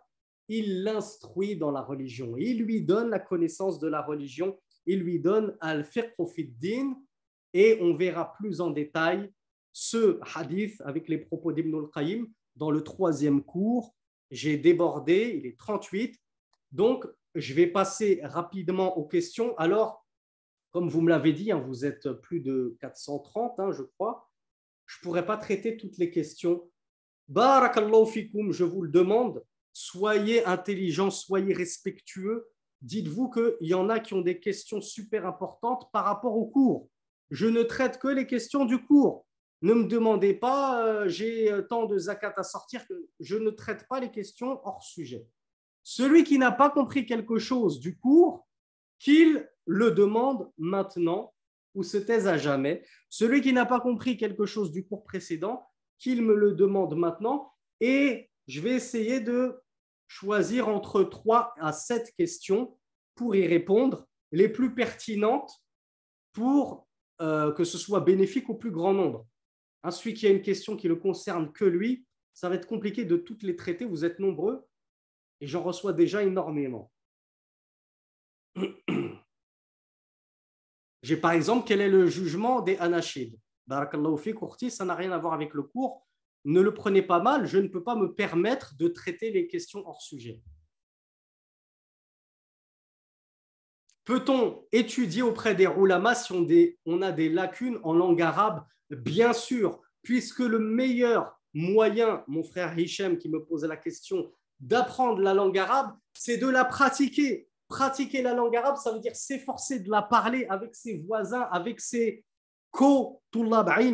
il l'instruit dans la religion. Il lui donne la connaissance de la religion. Il lui donne al-fiqh Et on verra plus en détail ce hadith avec les propos d'Ibn al-Qayyim dans le troisième cours. J'ai débordé, il est 38. Donc, je vais passer rapidement aux questions. Alors, comme vous me l'avez dit, hein, vous êtes plus de 430, hein, je crois. Je ne pourrais pas traiter toutes les questions Barakallahu fikum, je vous le demande, soyez intelligents, soyez respectueux. Dites-vous qu'il y en a qui ont des questions super importantes par rapport au cours. Je ne traite que les questions du cours. Ne me demandez pas, euh, j'ai euh, tant de zakat à sortir, que je ne traite pas les questions hors sujet. Celui qui n'a pas compris quelque chose du cours, qu'il le demande maintenant ou se taise à jamais. Celui qui n'a pas compris quelque chose du cours précédent, qu'il me le demande maintenant et je vais essayer de choisir entre 3 à 7 questions pour y répondre, les plus pertinentes pour euh, que ce soit bénéfique au plus grand nombre. celui qui a une question qui ne concerne que lui, ça va être compliqué de toutes les traiter, vous êtes nombreux et j'en reçois déjà énormément. J'ai par exemple quel est le jugement des Anachides ça n'a rien à voir avec le cours. Ne le prenez pas mal, je ne peux pas me permettre de traiter les questions hors sujet. Peut-on étudier auprès des roulamas si on, a des lacunes en langue arabe Bien sûr, puisque le meilleur moyen, mon frère Hichem qui me pose la question, d'apprendre la langue arabe, c'est de la pratiquer. Pratiquer la langue arabe, ça veut dire s'efforcer de la parler avec ses voisins, avec ses co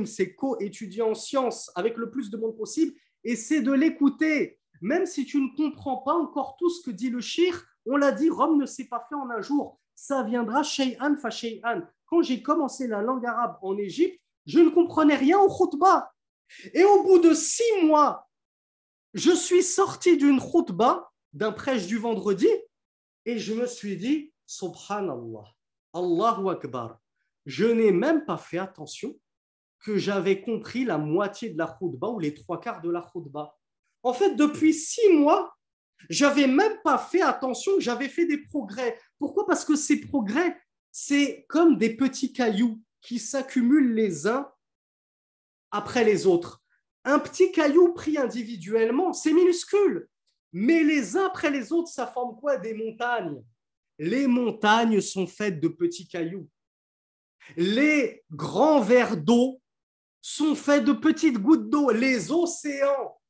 c'est co étudier en sciences avec le plus de monde possible, et c'est de l'écouter. Même si tu ne comprends pas encore tout ce que dit le shir, on l'a dit, Rome ne s'est pas fait en un jour. Ça viendra Shay'an fa Shay'an. Quand j'ai commencé la langue arabe en Égypte, je ne comprenais rien au khutbah. Et au bout de six mois, je suis sorti d'une khutbah, d'un prêche du vendredi, et je me suis dit, Subhanallah, Allahu Akbar, je n'ai même pas fait attention que j'avais compris la moitié de la bas ou les trois quarts de la bas. En fait, depuis six mois, j'avais même pas fait attention que j'avais fait des progrès. Pourquoi Parce que ces progrès, c'est comme des petits cailloux qui s'accumulent les uns après les autres. Un petit caillou pris individuellement, c'est minuscule. Mais les uns après les autres, ça forme quoi Des montagnes. Les montagnes sont faites de petits cailloux. Les grands verres d'eau sont faits de petites gouttes d'eau. Les océans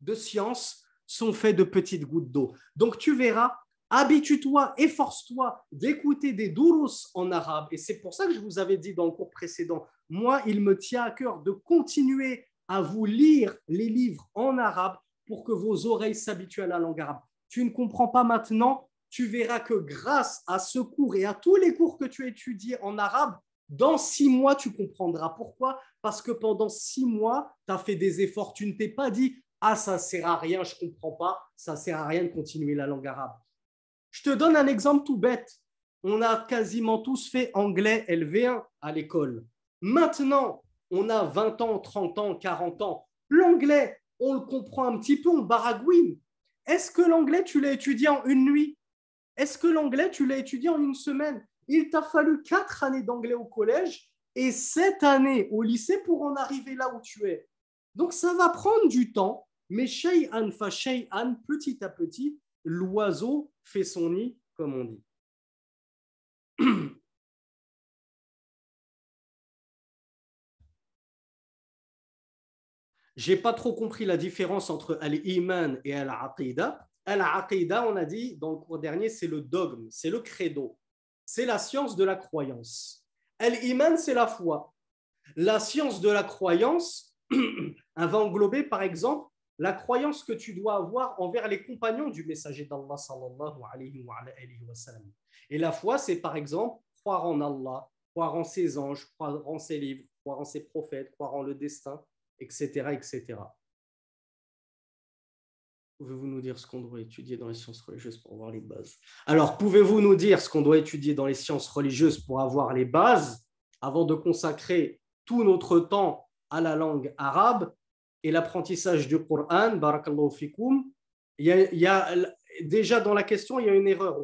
de science sont faits de petites gouttes d'eau. Donc tu verras, habitue-toi, efforce-toi d'écouter des dourous en arabe. Et c'est pour ça que je vous avais dit dans le cours précédent, moi, il me tient à cœur de continuer à vous lire les livres en arabe pour que vos oreilles s'habituent à la langue arabe. Tu ne comprends pas maintenant, tu verras que grâce à ce cours et à tous les cours que tu étudiés en arabe, dans six mois, tu comprendras pourquoi. Parce que pendant six mois, tu as fait des efforts. Tu ne t'es pas dit Ah, ça sert à rien, je comprends pas. Ça sert à rien de continuer la langue arabe. Je te donne un exemple tout bête. On a quasiment tous fait anglais LV1 à l'école. Maintenant, on a 20 ans, 30 ans, 40 ans. L'anglais, on le comprend un petit peu, on baragouine. Est-ce que l'anglais, tu l'as étudié en une nuit Est-ce que l'anglais, tu l'as étudié en une semaine il t'a fallu quatre années d'anglais au collège et sept années au lycée pour en arriver là où tu es. Donc ça va prendre du temps, mais Shay'an fa Shay'an, petit à petit, l'oiseau fait son nid, comme on dit. J'ai pas trop compris la différence entre al-iman et al-aqida. Al-aqida, on a dit dans le cours dernier, c'est le dogme, c'est le credo c'est la science de la croyance. Al-Iman, c'est la foi. La science de la croyance, va englober par exemple la croyance que tu dois avoir envers les compagnons du messager d'Allah Et la foi, c'est par exemple croire en Allah, croire en ses anges, croire en ses livres, croire en ses prophètes, croire en le destin, etc. etc. Pouvez-vous nous dire ce qu'on doit étudier dans les sciences religieuses pour avoir les bases Alors, pouvez-vous nous dire ce qu'on doit étudier dans les sciences religieuses pour avoir les bases avant de consacrer tout notre temps à la langue arabe et l'apprentissage du Coran Barakallahu Il a, déjà dans la question, il y a une erreur,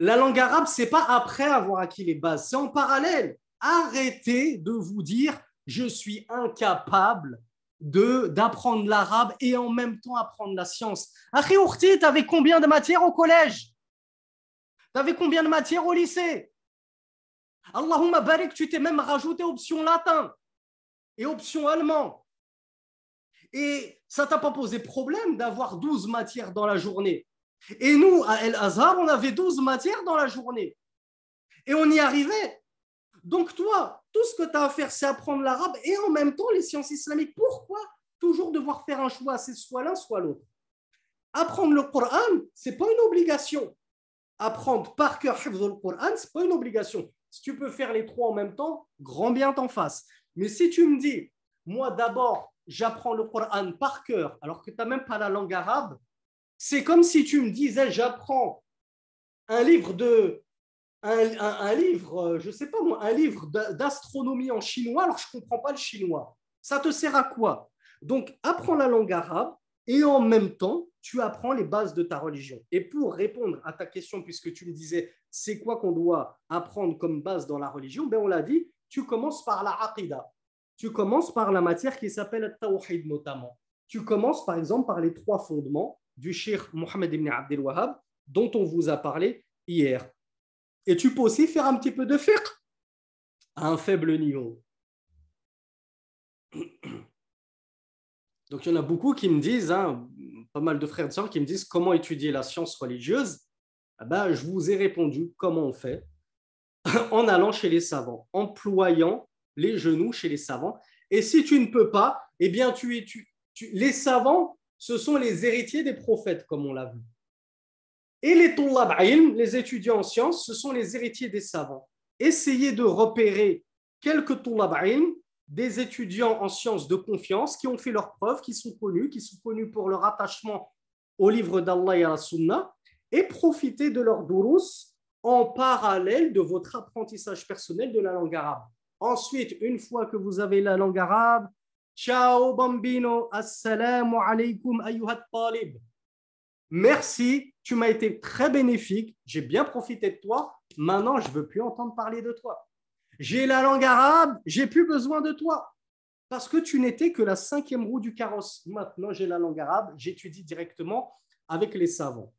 La langue arabe, c'est pas après avoir acquis les bases, c'est en parallèle. Arrêtez de vous dire je suis incapable de d'apprendre l'arabe et en même temps apprendre la science. Ariourti, tu avais combien de matières au collège Tu avais combien de matières au lycée Allahumma barik, tu t'es même rajouté option latin et option allemand. Et ça t'a pas posé problème d'avoir 12 matières dans la journée. Et nous, à El Azhar, on avait 12 matières dans la journée. Et on y arrivait. Donc toi, tout ce que tu as à faire, c'est apprendre l'arabe et en même temps les sciences islamiques. Pourquoi toujours devoir faire un choix C'est soit l'un, soit l'autre. Apprendre le Coran, n'est pas une obligation. Apprendre par cœur le Coran, c'est pas une obligation. Si tu peux faire les trois en même temps, grand bien t'en fasse. Mais si tu me dis, moi d'abord, j'apprends le Coran par cœur, alors que tu n'as même pas la langue arabe, c'est comme si tu me disais, j'apprends un livre de un, livre, euh, je sais pas un livre d'astronomie en chinois alors je ne comprends pas le chinois. Ça te sert à quoi Donc, apprends la langue arabe et en même temps, tu apprends les bases de ta religion. Et pour répondre à ta question, puisque tu me disais, c'est quoi qu'on doit apprendre comme base dans la religion ben, On l'a dit, tu commences par la aqidah. Tu commences par la matière qui s'appelle tawhid notamment. Tu commences par exemple par les trois fondements du Cheikh Mohammed ibn Abdel dont on vous a parlé hier. Et tu peux aussi faire un petit peu de fiqh à un faible niveau. Donc il y en a beaucoup qui me disent, hein, pas mal de frères et sœurs qui me disent comment étudier la science religieuse. Ah ben, je vous ai répondu comment on fait en allant chez les savants, en employant les genoux chez les savants. Et si tu ne peux pas, eh bien tu, tu les savants, ce sont les héritiers des prophètes, comme on l'a vu. Et les Tullab les étudiants en sciences, ce sont les héritiers des savants. Essayez de repérer quelques Tullab des étudiants en sciences de confiance qui ont fait leurs preuves, qui sont connus, qui sont connus pour leur attachement au livre d'Allah et à la Sunna, et profitez de leur durus en parallèle de votre apprentissage personnel de la langue arabe. Ensuite, une fois que vous avez la langue arabe, ciao bambino, assalamu alaikum ayyuhat talib. Merci tu m'as été très bénéfique, j'ai bien profité de toi, maintenant je ne veux plus entendre parler de toi. J'ai la langue arabe, j'ai plus besoin de toi. Parce que tu n'étais que la cinquième roue du carrosse. Maintenant, j'ai la langue arabe, j'étudie directement avec les savants.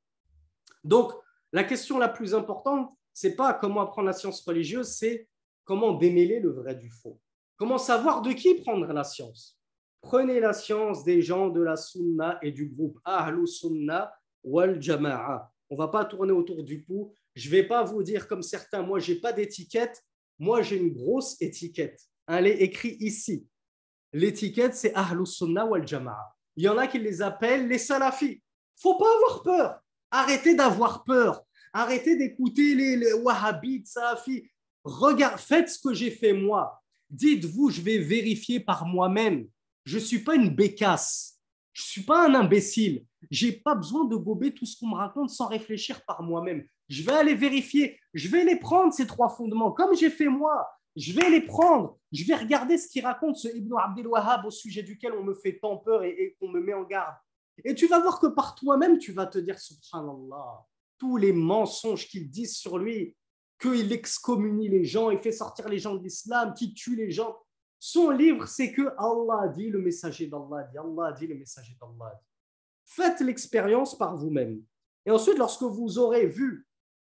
Donc, la question la plus importante, ce n'est pas comment apprendre la science religieuse, c'est comment démêler le vrai du faux. Comment savoir de qui prendre la science Prenez la science des gens de la Sunna et du groupe Ahlus Sunna wal jama'a. On va pas tourner autour du pouls. Je vais pas vous dire comme certains, moi je j'ai pas d'étiquette, moi j'ai une grosse étiquette. Elle est écrite ici. L'étiquette c'est Ahlus Sunnah wal jama'a. Il y en a qui les appellent les salafis. Faut pas avoir peur. Arrêtez d'avoir peur. Arrêtez d'écouter les, les wahhabites, salafis. Regarde, faites ce que j'ai fait moi. Dites-vous, je vais vérifier par moi-même. Je ne suis pas une bécasse. Je ne suis pas un imbécile. Je n'ai pas besoin de gober tout ce qu'on me raconte sans réfléchir par moi-même. Je vais aller vérifier. Je vais les prendre, ces trois fondements, comme j'ai fait moi. Je vais les prendre. Je vais regarder ce qu'il raconte, ce Ibn Abdel Wahab au sujet duquel on me fait tant peur et, qu'on me met en garde. Et tu vas voir que par toi-même, tu vas te dire, subhanallah, tous les mensonges qu'ils disent sur lui, qu'il excommunie les gens, il fait sortir les gens de l'islam, qu'il tue les gens. Son livre, c'est que Allah dit, le messager d'Allah dit, Allah dit, le messager d'Allah Faites l'expérience par vous-même. Et ensuite, lorsque vous aurez vu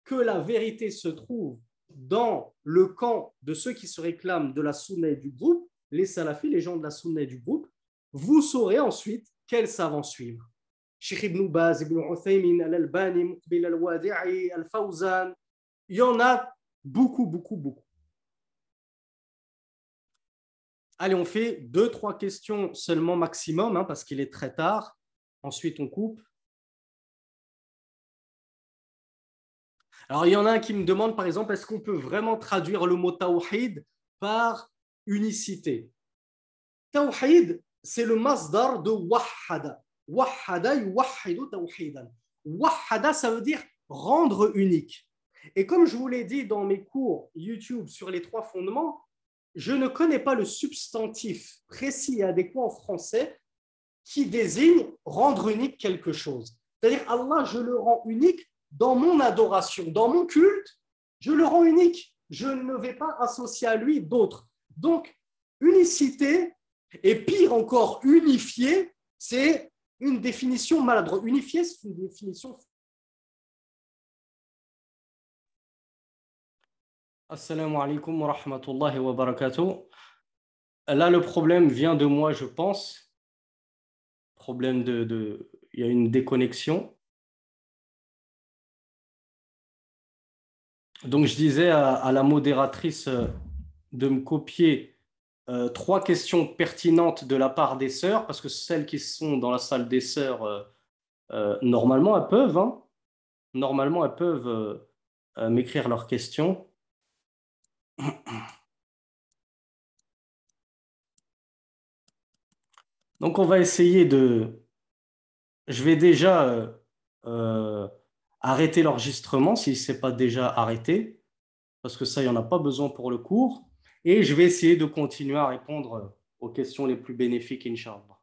que la vérité se trouve dans le camp de ceux qui se réclament de la sunna du groupe, les salafis, les gens de la sunna du groupe, vous saurez ensuite quel savant suivre. Ibn al Al-Fawzan, il y en a beaucoup, beaucoup, beaucoup. Allez, on fait deux, trois questions seulement maximum, hein, parce qu'il est très tard. Ensuite, on coupe. Alors, il y en a un qui me demande, par exemple, est-ce qu'on peut vraiment traduire le mot tawhid par unicité Tawhid, c'est le masdar de wahada. Wahada Wahada, ça veut dire rendre unique. Et comme je vous l'ai dit dans mes cours YouTube sur les trois fondements, je ne connais pas le substantif précis et adéquat en français qui désigne rendre unique quelque chose. C'est-à-dire, Allah, je le rends unique dans mon adoration, dans mon culte, je le rends unique. Je ne vais pas associer à lui d'autres. Donc, unicité, et pire encore, unifié, c'est une définition maladroite. Unifié, c'est une définition Assalamu alaikum wa rahmatullahi wa barakatuh. Là, le problème vient de moi, je pense. Problème de. Il y a une déconnexion. Donc, je disais à, la modératrice euh, de me copier euh, trois questions pertinentes de la part des sœurs, parce que celles qui sont dans la salle des sœurs, euh, normalement, elles peuvent. Hein. normalement, elles peuvent m'écrire leurs questions. Donc on va essayer de... Je vais déjà euh, euh, arrêter l'enregistrement s'il ne s'est pas déjà arrêté, parce que ça, il n'y en a pas besoin pour le cours. Et je vais essayer de continuer à répondre aux questions les plus bénéfiques, Inch'Allah.